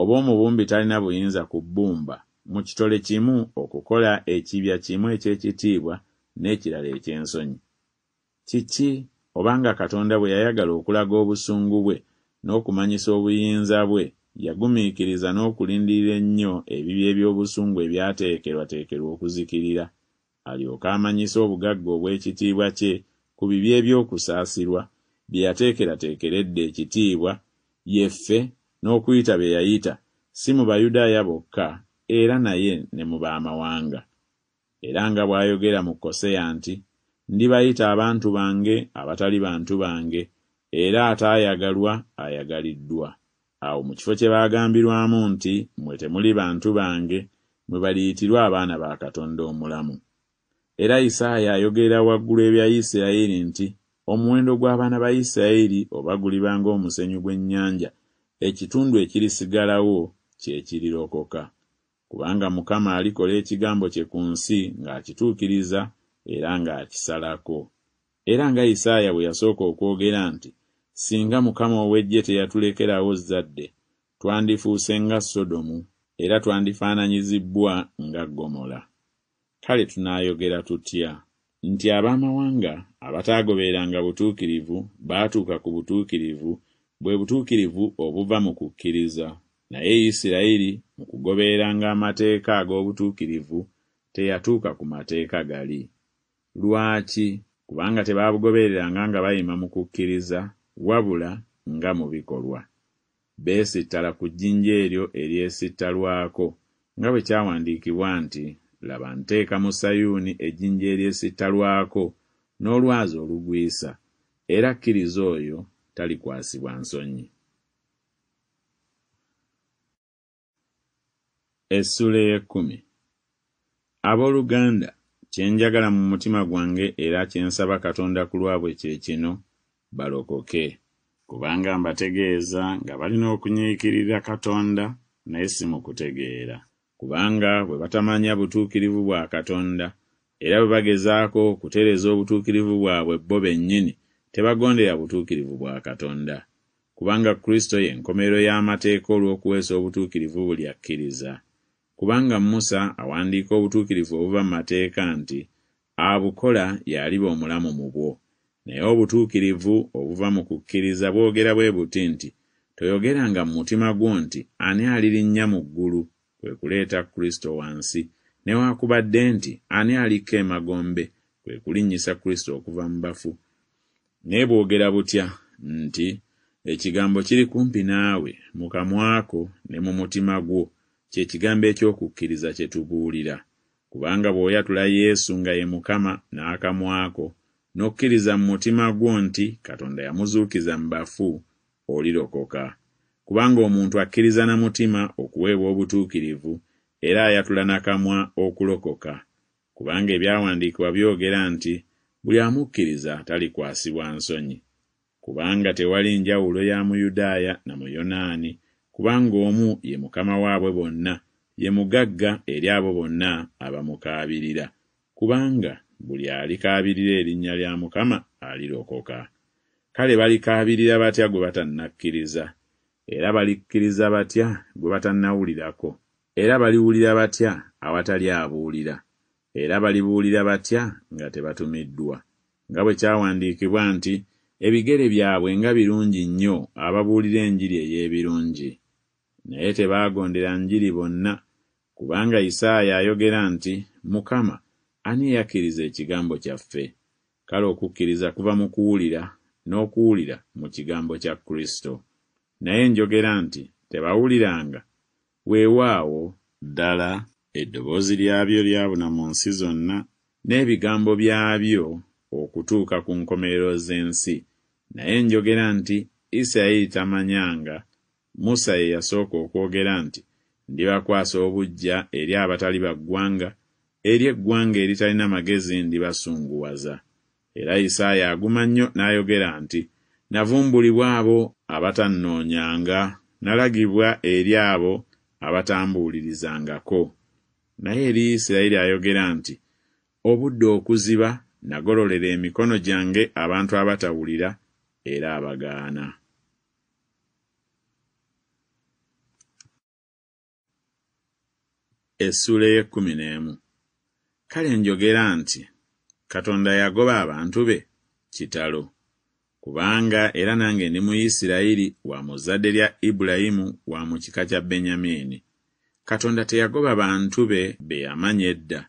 oba omubumbi talina buyinza ku bbumba mu kitole kimu okukola ekibya kimu eky'ekitiibwa n'ekirala eky'ensonyi kiki obanga katonda bwe yayagala okulaga obusungu bwe n'okumanyisa obuyinza bwe yagumiikiriza n'okulindirira ennyo ebibi eby'obusungu ebyateekerwateekerwa okuzikirira alyoke amanyisa obugagga obw'ekitiibwa kye ku bibi eby'okusaasirwa bye yateekerateekeredde ekitiibwa yeffe n'okuyita bye yayita si mu bayudaaya bokka era naye ne mu baamawanga era nga bw'ayogera mu koseya nti ndibayita abantu bange abatali bantu bange era ataayagalwa ayagaliddwa awo mu kifo kye baagambirwamu nti mmwe temuli bantu bange mwe baliyitirwa abaana ba katonda omulamu era isaaya ayogerera waggulu ebya isirayiri nti omuwendo gw'abaana ba isirayiri oba gulibanga omusenyu gw'ennyanja ekitundu ekirisigalawo kye kirirokoka kubanga mukama alikola ekigambo kye ku nsi ng'akituukiriza era ng'akisalako era nga isaaya bwe yasooka okwogera nti singa mukama ow'eggye teyatulekerawo zadde twandifuuse nga sodomu era twandifaananyizibbwa nga ggomola kale tunaayogera tutya nti abaamawanga abataagobereranga butuukirivu baatuuka ku butuukirivu bwe butuukirivu obuva mu kukkiriza naye isirayiri mu kugobereranga amateeka ag'obutuukirivu teyatuuka ku mateeka gali lwaki kubanga tebaabugobereranga nga bayima mu kukkiriza wabula nga mu bikolwa beesittala ku jjinja eryo eryesittalwako nga bwe kyawandiikibwa nti laba nteeka mu sayuuni ejjinja eryesittalwako n'olwazi olugwisa era kkiriza oyo talikwasibwa nsonyi essula ey'ekkumi abooluganda kye njagala mu mutima gwange era kye nsaba katonda ku lwabwe kye kino balokoke kubanga mbategeeza nga balina okunyiikirira katonda naye si mu kutegeera kubanga bwe batamanya butuukirivu bwa katonda era bwe bagezaako okutereeza obutuukirivu bwabwe bo bennyini tebagondera butuukirivu bwa katonda kubanga kristo ye nkomerero y'amateeka olw'okuweesa obutuukirivu buli akkiriza kubanga musa awandiika obutuukirivu obuva mu mateeka nti abukola yaliba omulamu mu bwo naye obutuukirivu obuva mu kukkiriza bwogera bwe buti nti toyogeranga mu mutima gwo nti ani alirinnya mu ggulu kwe kuleeta kristo wansi newaakubadde nti ani aliko emagombe kwe kulinnyisa kristo okuva mu bafu naye bwogera butya nti ekigambo kiri kumpi naawe mu kamwako ne mu mutima gwo kye kigambo eky'okukkiriza kye tubuulira kubanga bw'oyatula yesu nga ye mukama n'akamwako na n'okkiriza mu mutima gwo nti katonda yamuzuukiza mu bafu olirokoka kubanga omuntu akkiriza na mutima okuweebwa obutuukirivu era ayatula nakamwa okulokoka kubanga ebyawandiikibwa byogera nti buli amukkiriza talikwasibwa nsonyi kubanga tewali njawulo ya muyudaaya na muyonaani kubanga omu ye mukama waabwe bonna ye mugagga eri abo bonna abamukaabirira kubanga buli alikaabirira erinnya lya mukama alirokoka kale balikaabirira batya gwe batannakkiriza era balikkiriza batya gwe batannawulirako era baliwulira batya awatali abuulira era balibuulira batya nga tebatumiddwa nga bwe kyawandiikibwa nti ebigere byabwe nga birungi nnyo ababuulira enjiri ey'ebirungi naye tebaagondera njiri bonna kubanga isaaya ayogera nti mukama ani eyakkiriza ekigambo kyaffe kale okukkiriza kuba mu kuwulira n'okuwulira mu kigambo kya kristo naye njogera nti tebawuliranga weewaawo ddala eddoboozi lyabyo lyabuna mu nsi zonna n'ebigambo byabyo okutuuka ku nkomerero z'ensi naye njogera nti isirayiri tamanyanga musa ye yasooka okwogera nti ndibakwasa obujja eri abatali baggwanga eri eggwanga eritalina magezi ndibasunguwaza era isaaya aguma nnyo n'ayogera nti navumbulibwa abo abatannoonyanga nalagibwa eri abo abatambuulirizangako naye eri isirayiri ayogera nti obudde okuziba nagololera emikono gyange abantu abatawulira era abagaana essula y'ekkumi n'emu kale njogera nti katonda yagoba abantu be kitalo kubanga era nange ndi mu isirayiri wa mu zadde lya ibulayimu wa mu kika kya benyamini katonda teyagoba bantu be be yamanya edda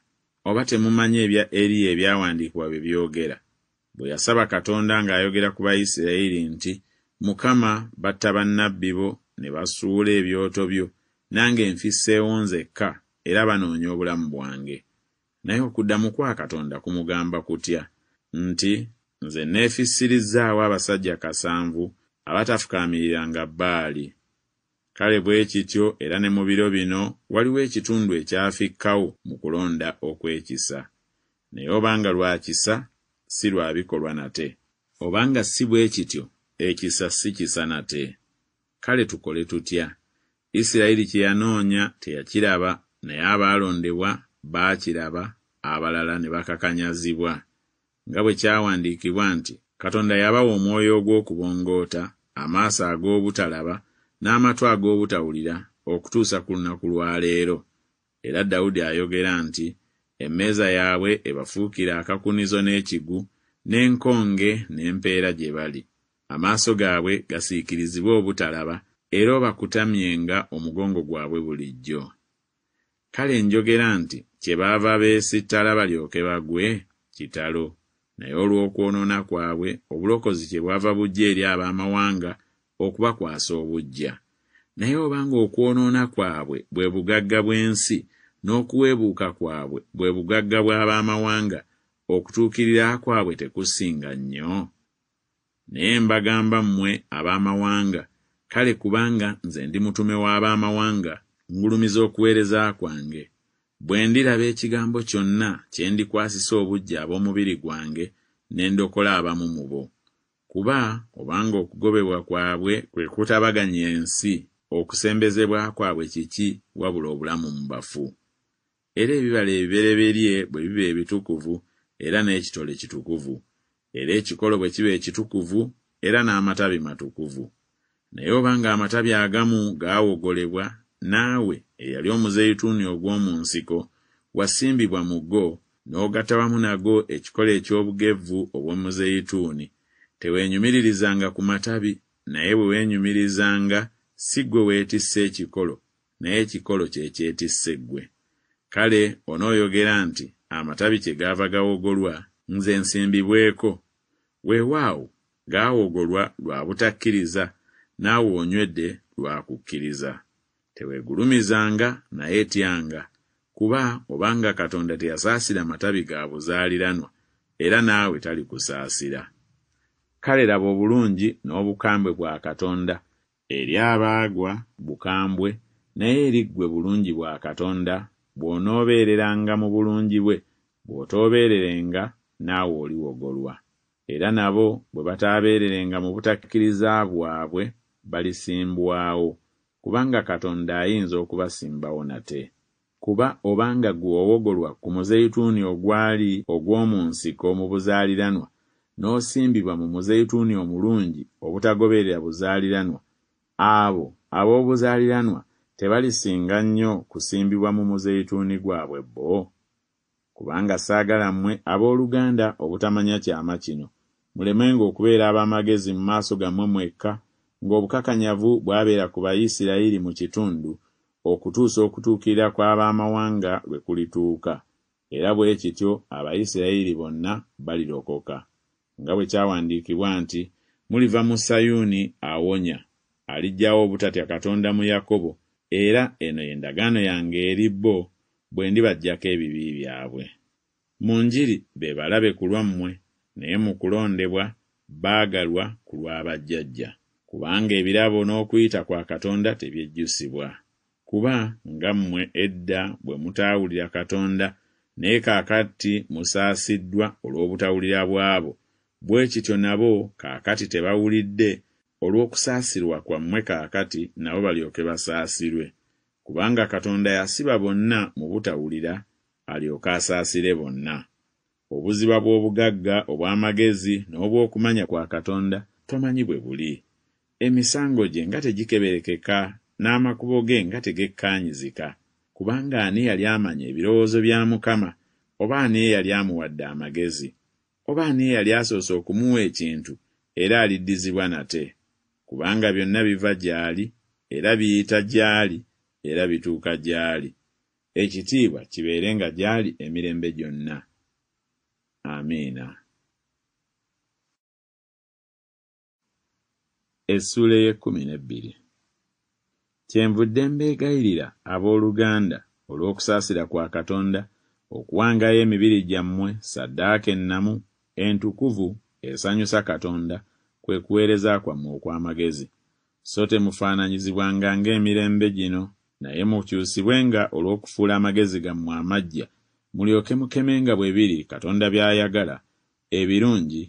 oba temumanya ebya eriya ebyawandiikibwa bye byogera bwe yasaba katonda ng'ayogera ku bayisirayiri nti mukama batta bannabbi bo ne basuula ebyoto byo nange nfisseewo nzekka era banoonya obulamu bwange naye okuddamu kwa katonda kumugamba kutya nti nze neefissirizzaawo abasajja kasanvu abatafukaamiriranga bbaali kale bwe kityo era ne mu biro bino waliwo ekitundu ekyafikkawo mu kulonda okw'ekisa naye obanga lwakisa si lwabikolwa nate obanga si bwe kityo ekisa si kisa nate kale tukole tutya isirayiri kye yanoonya teyakiraba naye abaalondebwa baakiraba abalala ne bakakanyazibwa nga bwe kyawandiikibwa nti katonda yabawa omwoyo ogw'okubongoota amaaso ag'obutalaba n'amatw ag'obutawulira okutuusa ku lunaku lwa leero era dawudi ayogera nti emmeeza yaabwe ebafuukira akakunizo n'ekigu n'enkonge n'empeera gye bali amaaso gaabwe gasiikirizibwa obutalaba era obakutamyenga omugongo gwabwe bulijjo kale njogera nti kye baava beesittala balyoke bagwe kitalo naye olw'okwonoona kwabwe obulokozi kye bwava bujja eri ab'amawanga okubakwasa obujja naye obanga okwonoona kwabwe bwe bugagga bw'ensi n'okuweebuuka kwabwe bwe bugagga bw'abamawanga okutuukirira kwabwe tekusinga nnyo naye mbagamba mmwe ab'amawanga kale kubanga nze ndi mutume w'abamawanga ngulumiza okuweereza kwange bwe ndiraba ekigambo kyonna kye ndikwasisa obujja ab'omubiri gwange ne ndokola abamu mu bo kuba obanga okugobebwa kwabwe kwe kutabaganya ensi okusembezebwa kwabwe kiki wabula obulamu mu bafu era ebibala ebibereberye bwe biba ebitukuvu era n'ekitole kitukuvu era ekikolo bwe kiba ekitukuvu era n'amatabi matukuvu naye obanga amatabi agamu gaawogolebwa naawe eyali omuzeyituuni ogw'omu nsiko wasimbibwa mu go n'ogatawamu nago ekikolo eky'obugevvu obw'omuzeyituuni teweenyumiririzanga ku matabi naye bwe weenyumirizanga si ggwe weetisse ekikolo naye ekikolo kye kyetisse ggwe kale onooyogera nti amatabi kye gaava gawogolwa nze nsimbibweko weewaawo gaawogolwa lwa butakkiriza naawe onywedde lwa kukkiriza teweegulumizanga naye tyanga kuba obanga katonda teyasaasira matabi ga buzaaliranwa era naawe talikusaasira kale laba obulungi n'obukambwe bwa katonda eri abaagwa bukambwe naye eriggwe bulungi bwa katonda bw'onoobeereranga mu bulungi bwe bw'otoobeererenga naawe oliwogolwa era nabo bwe bataabeererenga mu butakkiriza bwabwe balisimbwawo kubanga katonda ayinza okubasimbawo nate kuba obanga gwe owogolwa ku muzeyituuni ogwali ogw'omu nsiko mu buzaaliranwa n'osimbibwa mu muzeyituuni omulungi obutagoberera buzaaliranwa abo ab'obuzaaliranwa tebalisinga nnyo kusimbibwa mu muzeyituuni gwabwe bo kubanga saagala mmwe abooluganda obutamanya kyama kino mulemenga okubeera ab'amagezi mu maaso gammwe mwekka ng'obukakanyavu bwabeera ku bayisirayiri mu kitundu okutuusa okutuukirira kw'abamawanga lwe kulituuka era bwe kityo abayisirayiri bonna balirokoka nga bwe kyawandiikibwa nti muliva mu sayuuni awonya alijjawo obutatya katonda mu yakobo era eno endagaano yange eri bo bwe ndibajjako ebibi byabwe mu njiri be balabe ku lwammwe naye mu kulondebwa baagalwa ku lw'abajjajja kubanga ebirabo n'okuyita kwa katonda tebyejjusibwa kuba nga mmwe edda bwe mutaawulira katonda naye kaakati musaasiddwa olw'obutawulira bwabo bwe kityo nabo kaakati tebawulidde olw'okusaasirwa kwammwe kaakati nabo balyoke basaasirwe kubanga katonda yasiba bonna mu butawulira alyoke asaasire bonna obuziba bw'obugagga obw'amagezi n'obw'okumanya kwa katonda tomanyi bwe buli emisango gye nga tegikeberekeka n'amakubo ge nga tegekkaanyizika kubanga ani yali amanya ebirowoozo bya mukama oba ani yali amuwadde amagezi oba ani yali asoose okumuwa ekintu era aliddizibwa nate kubanga byonna biva gy'ali era biyita gy'ali era bituuka gy'ali ekitiibwa kibeere nga gy'ali emirembe gyonna amiina essuula ey'ekkumi n'ebbiri kyenvudde mbeegayirira abooluganda olw'okusaasira kwa katonda okuwangayo emibiri gyammwe saddaaka ennamu entukuvu esanyusa katonda kwe kuweereza kwammwe okw'amagezi so temufaananyizibwanga ng'emirembe gino naye mukyusibwenga olw'okufuula amagezi gammwe amaggya mulyoke mukemenga bwebiri katonda by'ayagala ebirungi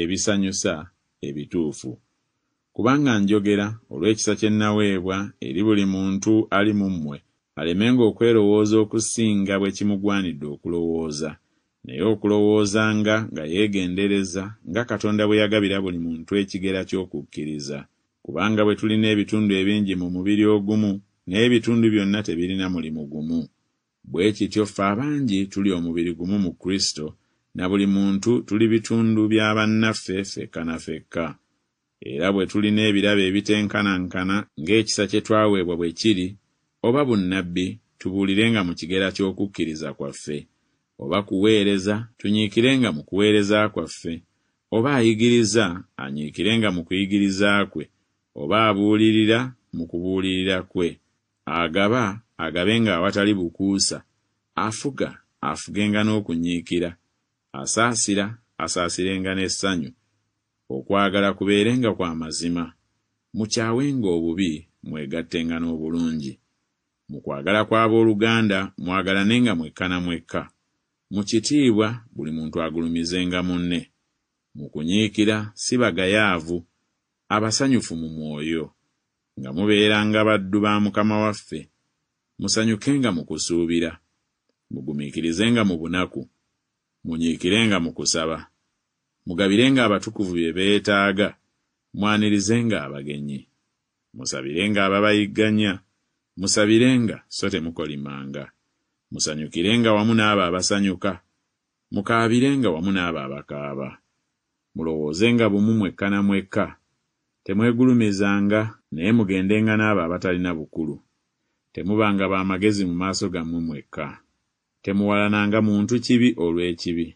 ebisanyusa ebituufu kubanga njogera olw'ekisa kye nnaweebwa eri buli muntu ali mu mmwe alemenga okwerowooza okusinga bwe kimugwanidde okulowooza naye okulowoozanga nga yeegendereza nga katonda bwe yagabira buli muntu ekigera ky'okukkiriza kubanga bwe tulina ebitundu ebingi mu mubiri ogumu naye ebitundu byonna tebirina mulimu gumu bwe kityo ffe abangi tuli omubiri gumu mu kristo na buli muntu tuli bitundu bya bannaffe ffekka na ffekka era bwe tulina ebirabo ebitenkanankana ng'ekisa kye twaweebwa bwe kiri oba bunnabbi tubuulirenga mu kigera ky'okukkiriza kwaffe oba kuweereza tunyiikirenga mu kuweereza kwaffe oba ayigiriza anyiikirenga mu kuyigiriza kwe oba abuulirira mu kubuulirira kwe agaba agabenga awatali bukuusa afuga afugenga n'okunyiikira asaasira asaasirenga n'essanyu okwagala kubeerenga kwa mazima mukyawenga obubi mwegattenga n'obulungi mu kwagala kw'abooluganda mwagalane nga mwekkana mwekka mu kitiibwa buli muntu agulumizenga munne mu kunyiikira si bagayaavu abasanyufu mu mwoyo nga mubeeranga baddu ba mukama waffe musanyukenga mu kusuubira mugumiikirizenga mu bunaku munyiikirenga mu kusaba mugabirenga abatukuvu bye beetaaga mwanirizenga abagenyi musabirenga ababayigganya musabirenga so temukolimanga musanyukirenga wamu n'abo abasanyuka mukaabirenga wamu n'abo abakaaba mulowoozenga bumu mwekka na mwekka temwegulumizanga naye mugendenga n'abo abatalina bukulu temubanga ba magezi mu maaso gammwe mwekka temuwalananga muntu kibi olw'ekibi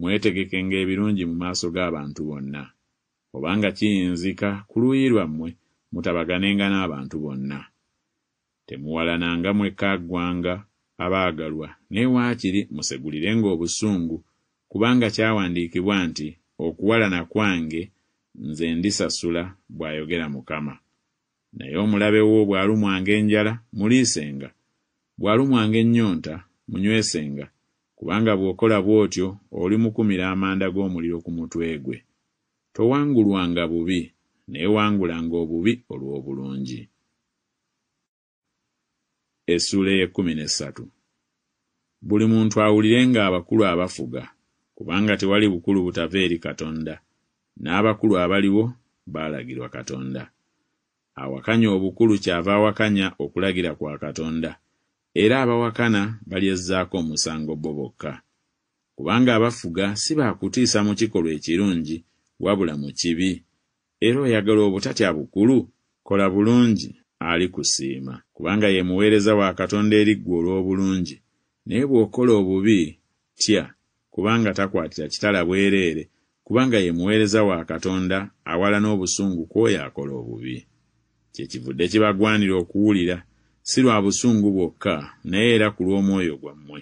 mwetegekenga ebirungi mu maaso g'abantu bonna obanga kiyinzika ku luyi lwammwe mutabaganenga n'abantu bonna temuwalananga mwekka ggwanga abaagalwa naye waakiri musegulirenga obusungu kubanga kyawandiikibwa nti okuwalana kwange nze ndisasula bw'ayogera mukama naye omulabe wo bw'alumwanga enjala muliisenga bw'alumwanga ennyonta munywesenga kubanga bw'okola bw'otyo oli mukumira amanda g'omuliro ku mutwe gwe towangulwanga bubi naye wangulanga obubi olw'obulungi buli muntu awulire ng'abakulu abafuga kubanga tewali bukulu butava eri katonda n'abakulu abaliwo baalagirwa katonda awakanya obukulu kyava awakanya okulagira kwa katonda era abawakana balyezzaako omusango bo bokka kubanga abafuga si baakutiisa mu kikolwa ekirungi wabula mu kibi era oyagala obutatya bukulu kola bulungi ali kusiima kubanga ye muweereza wa katonda eriggwa olw'obulungi naye bw'okola obubi tya kubanga takwatira kitala bwereere kubanga ye muweereza wa katonda awala n'obusungu kw'oyo akola obubi kye kivudde kibagwanira okuwulira si lwa busungu bwokka naye era ku lw'omwoyo gwammwe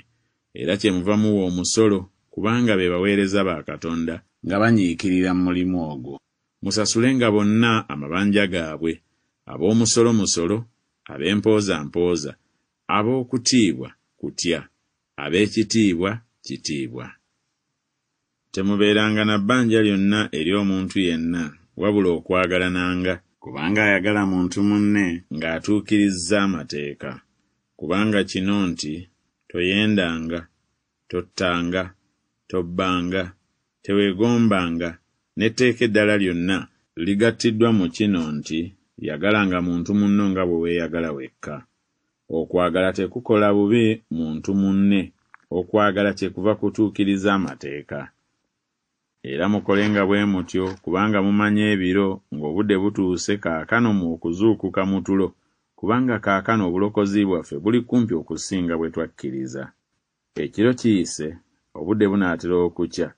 era kyemuva muwa omusolo kubanga be baweereza ba katonda nga banyiikirira mu mulimu ogwo musasulenga bonna amabanja gaabwe ab'omusolo musolo ab'empooza mpooza ab'okutiibwa kutya ab'ekitiibwa kitiibwa temubeeranga na bbanja lyonna ery'omuntu yenna wabula okwagalananga kubanga ayagala muntu munne ng'atuukirizza amateeka kubanga kino nti toyendanga tottanga tobbanga teweegombanga n'etteeka eddala lyonna ligattiddwa mu kino nti yagalanga muntu munno nga bwe weeyagala wekka okwagala tekukola bubi muntu munne okwagala kyekuva kutuukiriza amateeka era mukolenga bwe mutyo kubanga mumanya ebiro ng'obudde butuuse kaakano mu okuzuukuka mu tulo kubanga kaakano obulokozi bwaffe buli kumpi okusinga bwe twakkiriza ekiro kiyise obudde bunaatera okukya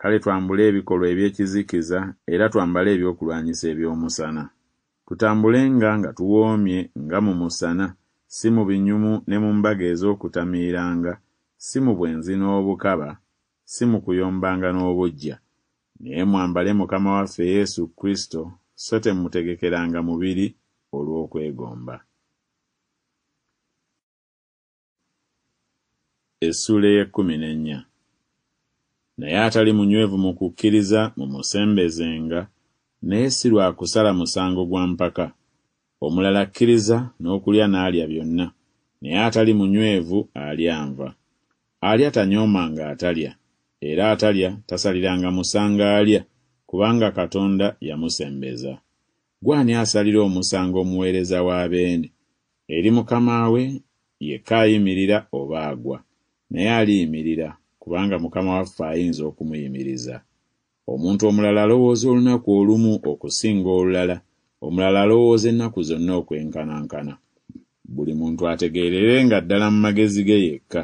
kale twambule ebikolwa eby'ekizikiza era twambale ebyokulwanyisa eby'omusana tutambulenga nga tuwoomye nga mu musana si mu binyumu ne mu mbaga ez'okutamiiranga si mu bwenzi n'obukaba si mu kuyombanga n'obujja naye mwambale mukama waffe yesu kristo so temutegekeranga mubiri olw'okwegomba naye atali munywevu mu kukkiriza mumusembezenga naye si lwa kusala musango gwa mpaka omulala kkiriza n'okulya n'alya byonna naye atali munywevu alyanva alya tanyoomanga atalya era atalya tasaliranga musanga alya kubanga katonda yamusembeza gwani asalira omusango omuweereza w'abeene eri mukama we yekka ayimirira oba agwa naye aliyimirira kubanga mukama waffe ayinza okumuyimiriza omuntu omulala alowooza olunaku olumu okusinga olulala omulala alowooza ennaku zonna okwenkanankana buli muntu ategeerere nga ddala mu magezi ge yekka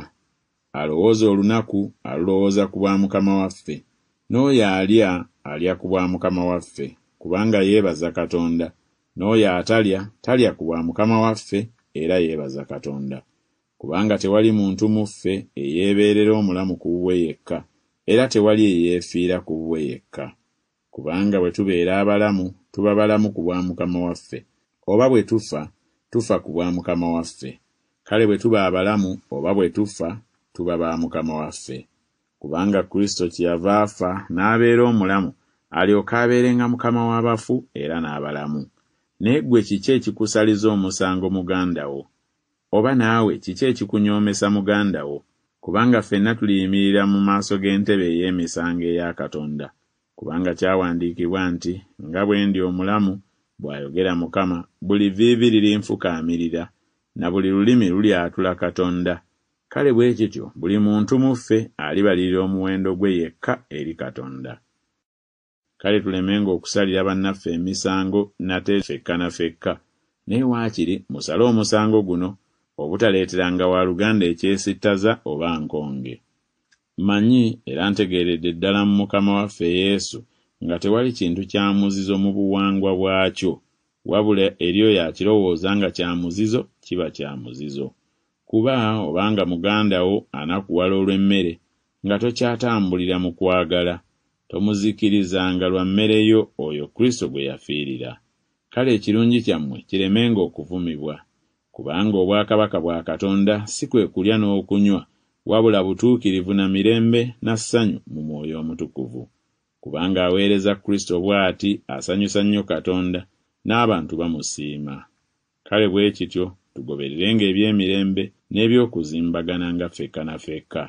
alowooza olunaku alulowooza ku bwa mukama waffe n'oyo alya alya ku bwa mukama waffe kubanga yeebaza katonda n'oyo atalya talya ku bwa mukama waffe era yeebaza katonda kubanga tewali muntu mu ffe eyeebeerera omulamu ku bubwe yekka era tewali eyeefiira ku bubwe yekka kubanga bwe tubeera abalamu tuba balamu ku bwa mukama waffe oba bwe tufa tufa ku bwa mukama waffe kale bwe tuba abalamu oba bwe tufa tuba ba mukama waffe kubanga kristo kyeyava afa n'abeera omulamu alyoke abeerenga mukama w'abafu era n'abalamu naye ggwe kiki ekikusaliza omusango muganda wo oba naawe kiki ekikunyoomesa muganda wo kubanga ffenna tuliyimirira mu maaso g'entebe ey'emisango eya katonda kubanga kyawandiikibwa nti nga bwe ndi omulamu bw'ayogera mukama buli viivi lirinfukaamirira na buli lulimi lulyatula katonda kale bwe kityo buli muntu mu ffe alibalirira omuwendo gwe yekka eri katonda kale tulemenga okusalira bannaffe emisango nate fekkanafekka naye waakiri musale omusango guno obutaleeteranga wa luganda ekyesittaza oba nkonge mmanyi era ntegeeredde ddala mu mukama waffe yesu nga tewali kintu kya muzizo mu buwangwa bwakyo wabula eri oyo akirowooza nga kya muzizo kiba kya muzizo kuba obanga muganda wo anakuwala olw'emmere nga tokyatambulira mu kwagala tomuzikirizanga lwa mmere yo oyo kristo gwe yafiirira kale ekirungi kyammwe kiremenga okuvumibwa kubanga obwakabaka bwa katonda si kwe kulya n'okunywa wabula butuukirivu na mirembe na ssanyu mu mwoyo omutukuvu kubanga aweereza kristo bw'ati asanyusa nnyo katonda n'abantu bamusiima kale bwe kityo tugobererenga ebyemirembe n'ebyokuzimbagana nga feka na feka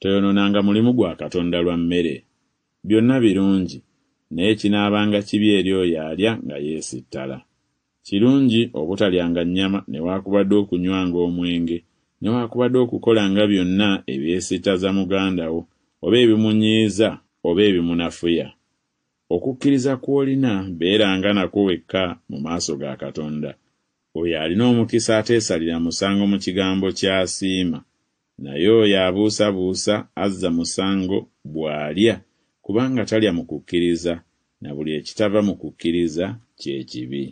toyonoonanga mulimu gwa katonda lwa mmere byonna birungi naye kinaabanga kibi eri oyo alya nga yeesittala kirungi obutalyanga nnyama newaakubadde okunywanga omwenge newaakubadde okukolanga byonna ebyesittaza muganda wo oba ebimunyiiza oba ebimunafuya okukkiriza kw'olina beeranga nakuwekka mu maaso ga katonda oyo alina omukisa ateesalira musango mu kigambo ky'asiima naye oyo abuusabuusa azza musango bw'alya kubanga talya mu kukkiriza na buli ekitava mu kukkiriza kye kibi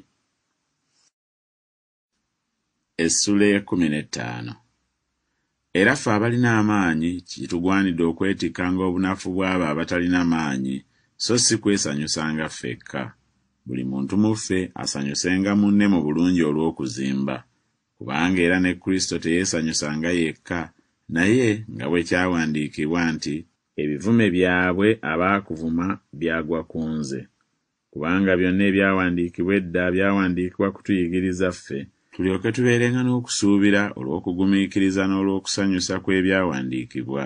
era ffe abalina amaanyi kitugwanidde okwetikkanga obunafu bw'abo abatalina maanyi so si kwesanyusanga ffekka buli muntu mu ffe asanyusenga munne mu bulungi olw'okuzimba kubanga era ne kristo teyeesanyusanga yekka naye nga bwe kyawandiikibwa nti ebivume byabwe abaakuvuma byagwa ku nze kubanga byonna ebyawandiikibwa edda byawandiikibwa kutuyigiriza ffe tulyoke tubeerenga n'okusuubira olw'okugumiikiriza n'olw'okusanyusa kw'ebyawandiikibwa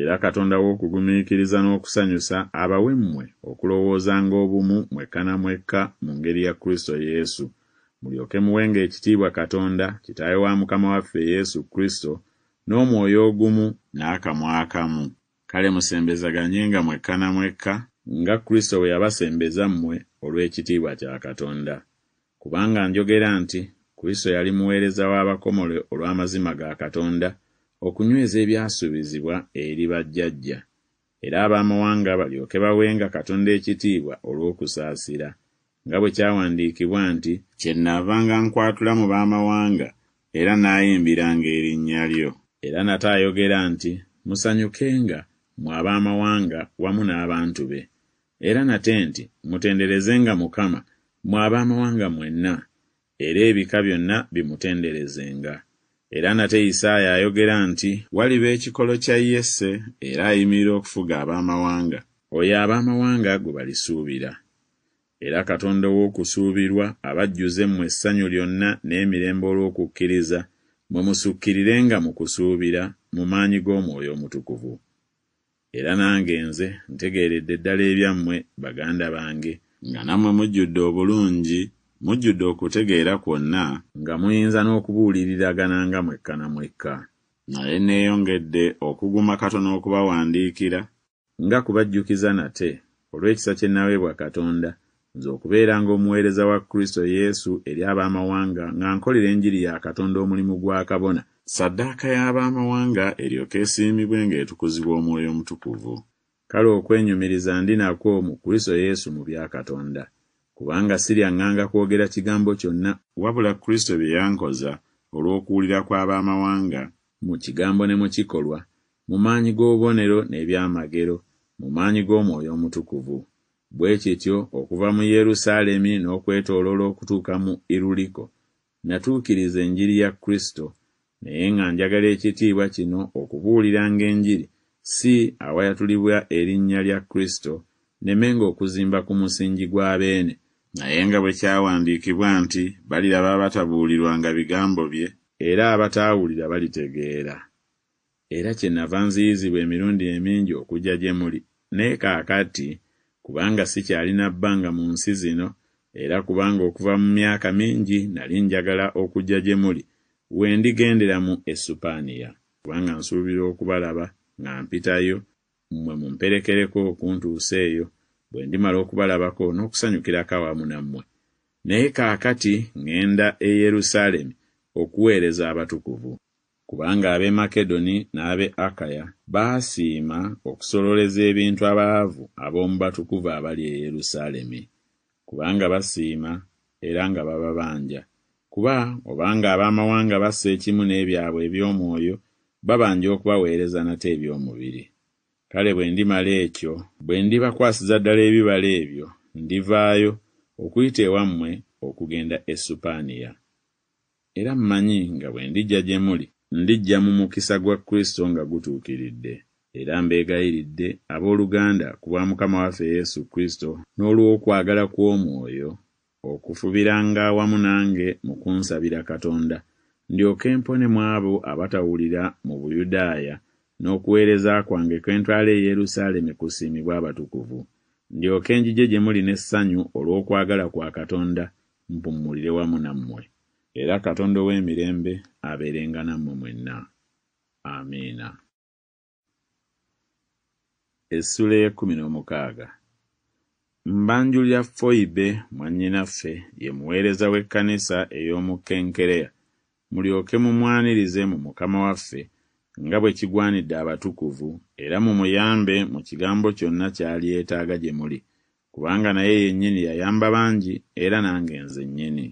era katonda w'okugumiikiriza n'okusanyusa abawemmwe okulowoozanga obumu mwekka na mwekka mu ngeri ya kristo yesu mulyoke muwenga ekitiibwa katonda kitaawe wa mukama waffe yesu kristo n'omwoyo ogumu n'akamwakamu kale musembezaganyenga mwekka na mwekka nga kristo bwe yabasembeza mmwe olw'ekitiibwa kya katonda kubanga njogera nti kristo yali muweereza w'abakomole olw'amazima ga katonda okunyweza ebyasuubizibwa eri bajjajja era abaamawanga balyoke bawenga katonda ekitiibwa olw'okusaasira nga bwe kyawandiikibwa nti kye nnaavanga nkwatula mu baamawanga era n'ayimbiranga erinnya lyo era nate ayogera nti musanyukenga mwe abaamawanga wamu n'abantu be era nate nti mutenderezenga mukama mwe abaamawanga mwenna era ebika byonna bimutenderezenga era nate isaaya ayogera nti waliba ekikolo kya yese era ayimirira okufuga abaamawanga oyo abaamawanga gwe balisuubira era katonda ow'okusuubirwa abajjuze mmwe essanyu lyonna n'emirembe olw'okukkiriza mwe musukkirire nga mu kusuubira mu maanyi g'omwoyo omutukuvu era nange nze ntegeeredde eddala ebyammwe baganda bange nga nammwe mujjudde obulungi mujjudde okutegeera kwonna nga muyinza n'okubuuliriragana nga mwekka na mwekka naye neeyongedde okuguma katono okubawandiikira nga kubajjukiza nate olw'ekisa kye nnaweebwa katonda nze okubeeranga omuweereza wa kristo yesu eri abaamawanga nga nkolera enjiri ya katonda omulimu gwa kabona saddaaka y'abaamawanga eryoka esiimibwe ng'etukuzibwa omwoyo omutukuvu kale okwenyumiriza ndi nakwo mu kristo yesu mu bya katonda kubanga siryaŋŋanga kwogera kigambo kyonna wabula kristo bye yankoza olw'okuwulira kw'abamawanga mu kigambo ne mu kikolwa mu maanyi g'obubonero n'ebyamagero mu maanyi g'omwoyo omutukuvu bwe kityo okuva mu yerusaalemi n'okwetooloola okutuuka mu iruliko natuukiriza enjiri ya kristo naye nga njagala ekitiibwa kino okubuuliranga enjiri si awayatulibwa erinnya lya kristo nemenga okuzimba ku musingi gw'abeene naye nga bwe kyawandiikibwa nti baliraba abatabuulirwanga bigambo bye era abataawulira balitegeera era kye nava nziyizibwa emirundi emingi okujja gye muli naye kaakati kubanga sikyalina bbanga mu nsi zino era kubanga okuva mu myaka mingi nali njagala okujja gye muli we ndigendera mu esupaaniya kubanga nsuubira okubalaba nga mpitayo mmwe mumperekereko okuntuusa eyo bwe ndimala okubalabako n'okusanyukirako awamu nammwe naye kaakati ŋŋenda e yerusaalemi okuweereza abatukuvu kubanga ab'e makedoni n'ab'e akaya baasiima okusolooleza ebintu abaavu ab'omu batukuvu abali e yerusaalemi kubanga basiima era nga bababanja kuba obanga ab'amawanga bassa ekimu n'ebyabwe eby'omwoyo babanja okubaweereza nate eby'omubiri kale bwe ndimala ekyo bwe ndibakwasiza ddala ebibala ebyo ndivaayo okuyita ewammwe okugenda esupaaniya era mmanyi nga bwe ndijja gye muli ndijja mu mukisa gwa kristo nga gutuukiridde era mbeegayiridde abooluganda ku bwa mukama waffe yesu kristo n'olw'okwagala kw'omwoyo okufubiranga awamu nange mu kunsabira katonda ndyoke mpone mu abo abatawulira mu buyudaaya n'okuweereza kwange kwe ntwala e yerusaalemi kusiimibwa abatukuvu ndyoke enjigye gye muli n'essanyu olw'okwagala kwa katonda mpummulire wamu nammwe era katonda ow'emirembe abeerenga nammwe mwenna amiina mbanjulya foyibe mwannyinaffe ye muweereza w'ekkanisa ey'omukenkereya mulyoke mumwanirize mu mukama waffe nga bwe kigwanidde abatukuvu era mumuyambe mu kigambo kyonna kyalyetaaga gye muli kubanga naye yennyini yayamba bangi era nange nze ennyini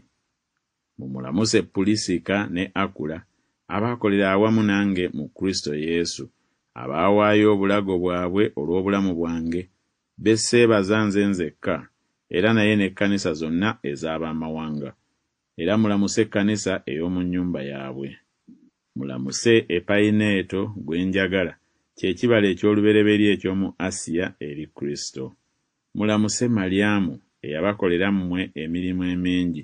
mumulamuse pulisika ne akula abaakolera awamu nange mu kristo yesu abaawaayo obulago bwabwe olw'obulamu bwange beseebaza nze nzekka era naye n'ekkanisa zonna ez'abamawanga era mulamuse ekkanisa ey'omu nnyumba yaabwe mulamuse epayineeto gwe njagala kye kibala eky'olubereberye eky'omu asiya eri kristo mulamuse malyamu eyabakolera mmwe emirimu emingi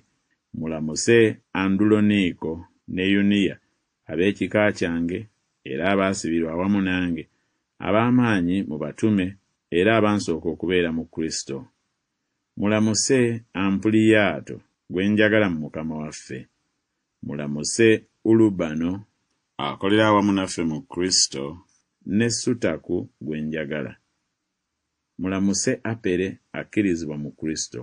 mulamuse anduloniiko ne yuniya ab'ekika kyange era abaasibirwa awamu nange ab'amaanyi mu batume era abansooka okubeera mu kristo mulamuse ampuliyaato gwe njagala mu mukama waffe mulamuse ulubano akolera awamu naffe mu kristo ne sutaku gwe njagala mulamuse apere akkirizibwa mu kristo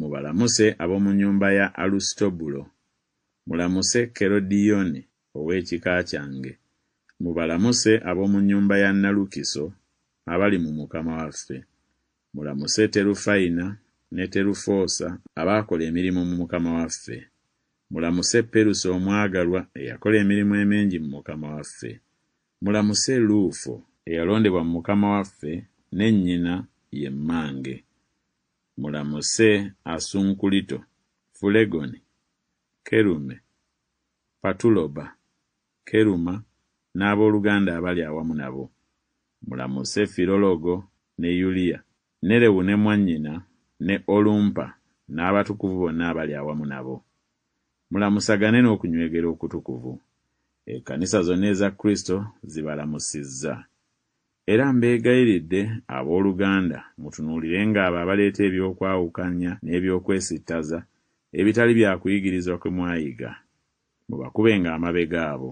mubalamuse ab'omu nnyumba ya alusitobulo mulamuse kerodiyoni ow'ekika kyange mubalamuse ab'omu nnyumba ya nalukiso abali mu mukama waffe mulamuse terufayina ne terufoosa abaakola emirimu mu mukama waffe mulamuse perusi omwagalwa eyakola emirimu emingi mu mukama waffe mulamuse luufo eyalondebwa mu mukama waffe ne nnyina ye mmange mulamuse asunkulito fulegoni kerume patuloba keruma n'abooluganda abali awamu nabo mulamuse firologo ne yuliya ne lewu ne mwannyina ne olumpa n'abatukuvu bonna abali awamu nabo mulamusagane n'okunywegera okutukuvu ekkanisa zonna eza kristo zibalamusizza era mbeegayiridde abooluganda mutunuulirenga abo abaleeta ebyokwawukanya n'ebyokwesittaza ebitali bya kuyigirizwa kwe mwayiga mubakubenga amabega abo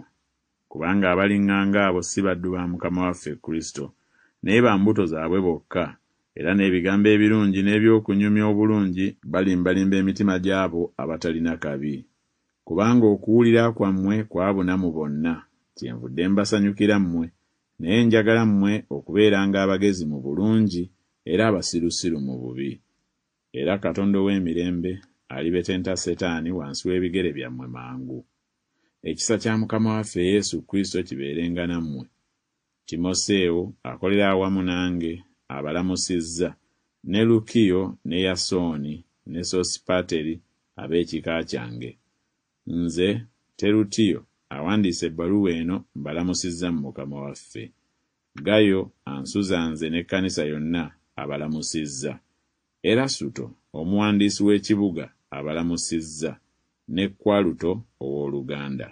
kubanga abaliŋŋanga abo si baddu ba mukama waffe kristo naye ba mbuto zaabwe bokka era n'ebigambo ebirungi n'ebyokunyumya obulungi balimbalimba emitima gy'abo abatalina kabi kubanga okuwulira kwammwe kwabuna mu bonna kyenvudde mbasanyukira mmwe naye njagala mmwe okubeeranga abagezi mu bulungi era abasirusiru mu bubi era katonda ow'emirembe alibetenta setaani wansi w'ebigere byammwe mangu ekisa kya mukama waffe yesu kristo kibeerenga nammwe timoseewo akolera awamu nange abalamusizza ne lukiyo ne yasooni ne sosipateri ab'ekika kyange nze terutiyo awandiisa ebbaluwa eno mbalamusizza mu mukama waffe gayo ansuzanze n'ekkanisa yonna abalamusizza erasuto omuwandiisi w'ekibuga abalamusizza ne kwaluto ow'oluganda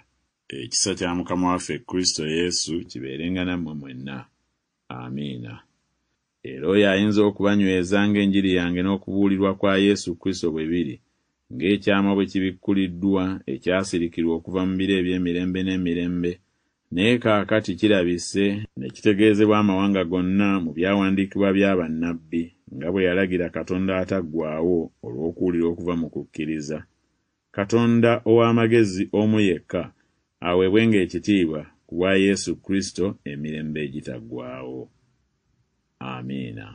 ekisa kya mukama waffe kristo yesu kibeerenga nammwe mwenna amiina era oyo ayinza okubanyweza ng'enjiri yange n'okubuulirwa kwa yesu kristo bwe biri ng'ekyamabwe kibikkuliddwa ekyasirikirwa okuva mu biro eby'emirembe n'emirembe naye kaakati kirabise ne kitegeezebwa amawanga gonna mu byawandiikibwa by'abannabbi nga bwe yalagira katonda ataggwaawo olw'okuwulira okuva mu kukkiriza katonda ow'amagezi omu yekka aweebwe ng'ekitiibwa ku bwa yesu kristo emirembe egitaggwaawo amiina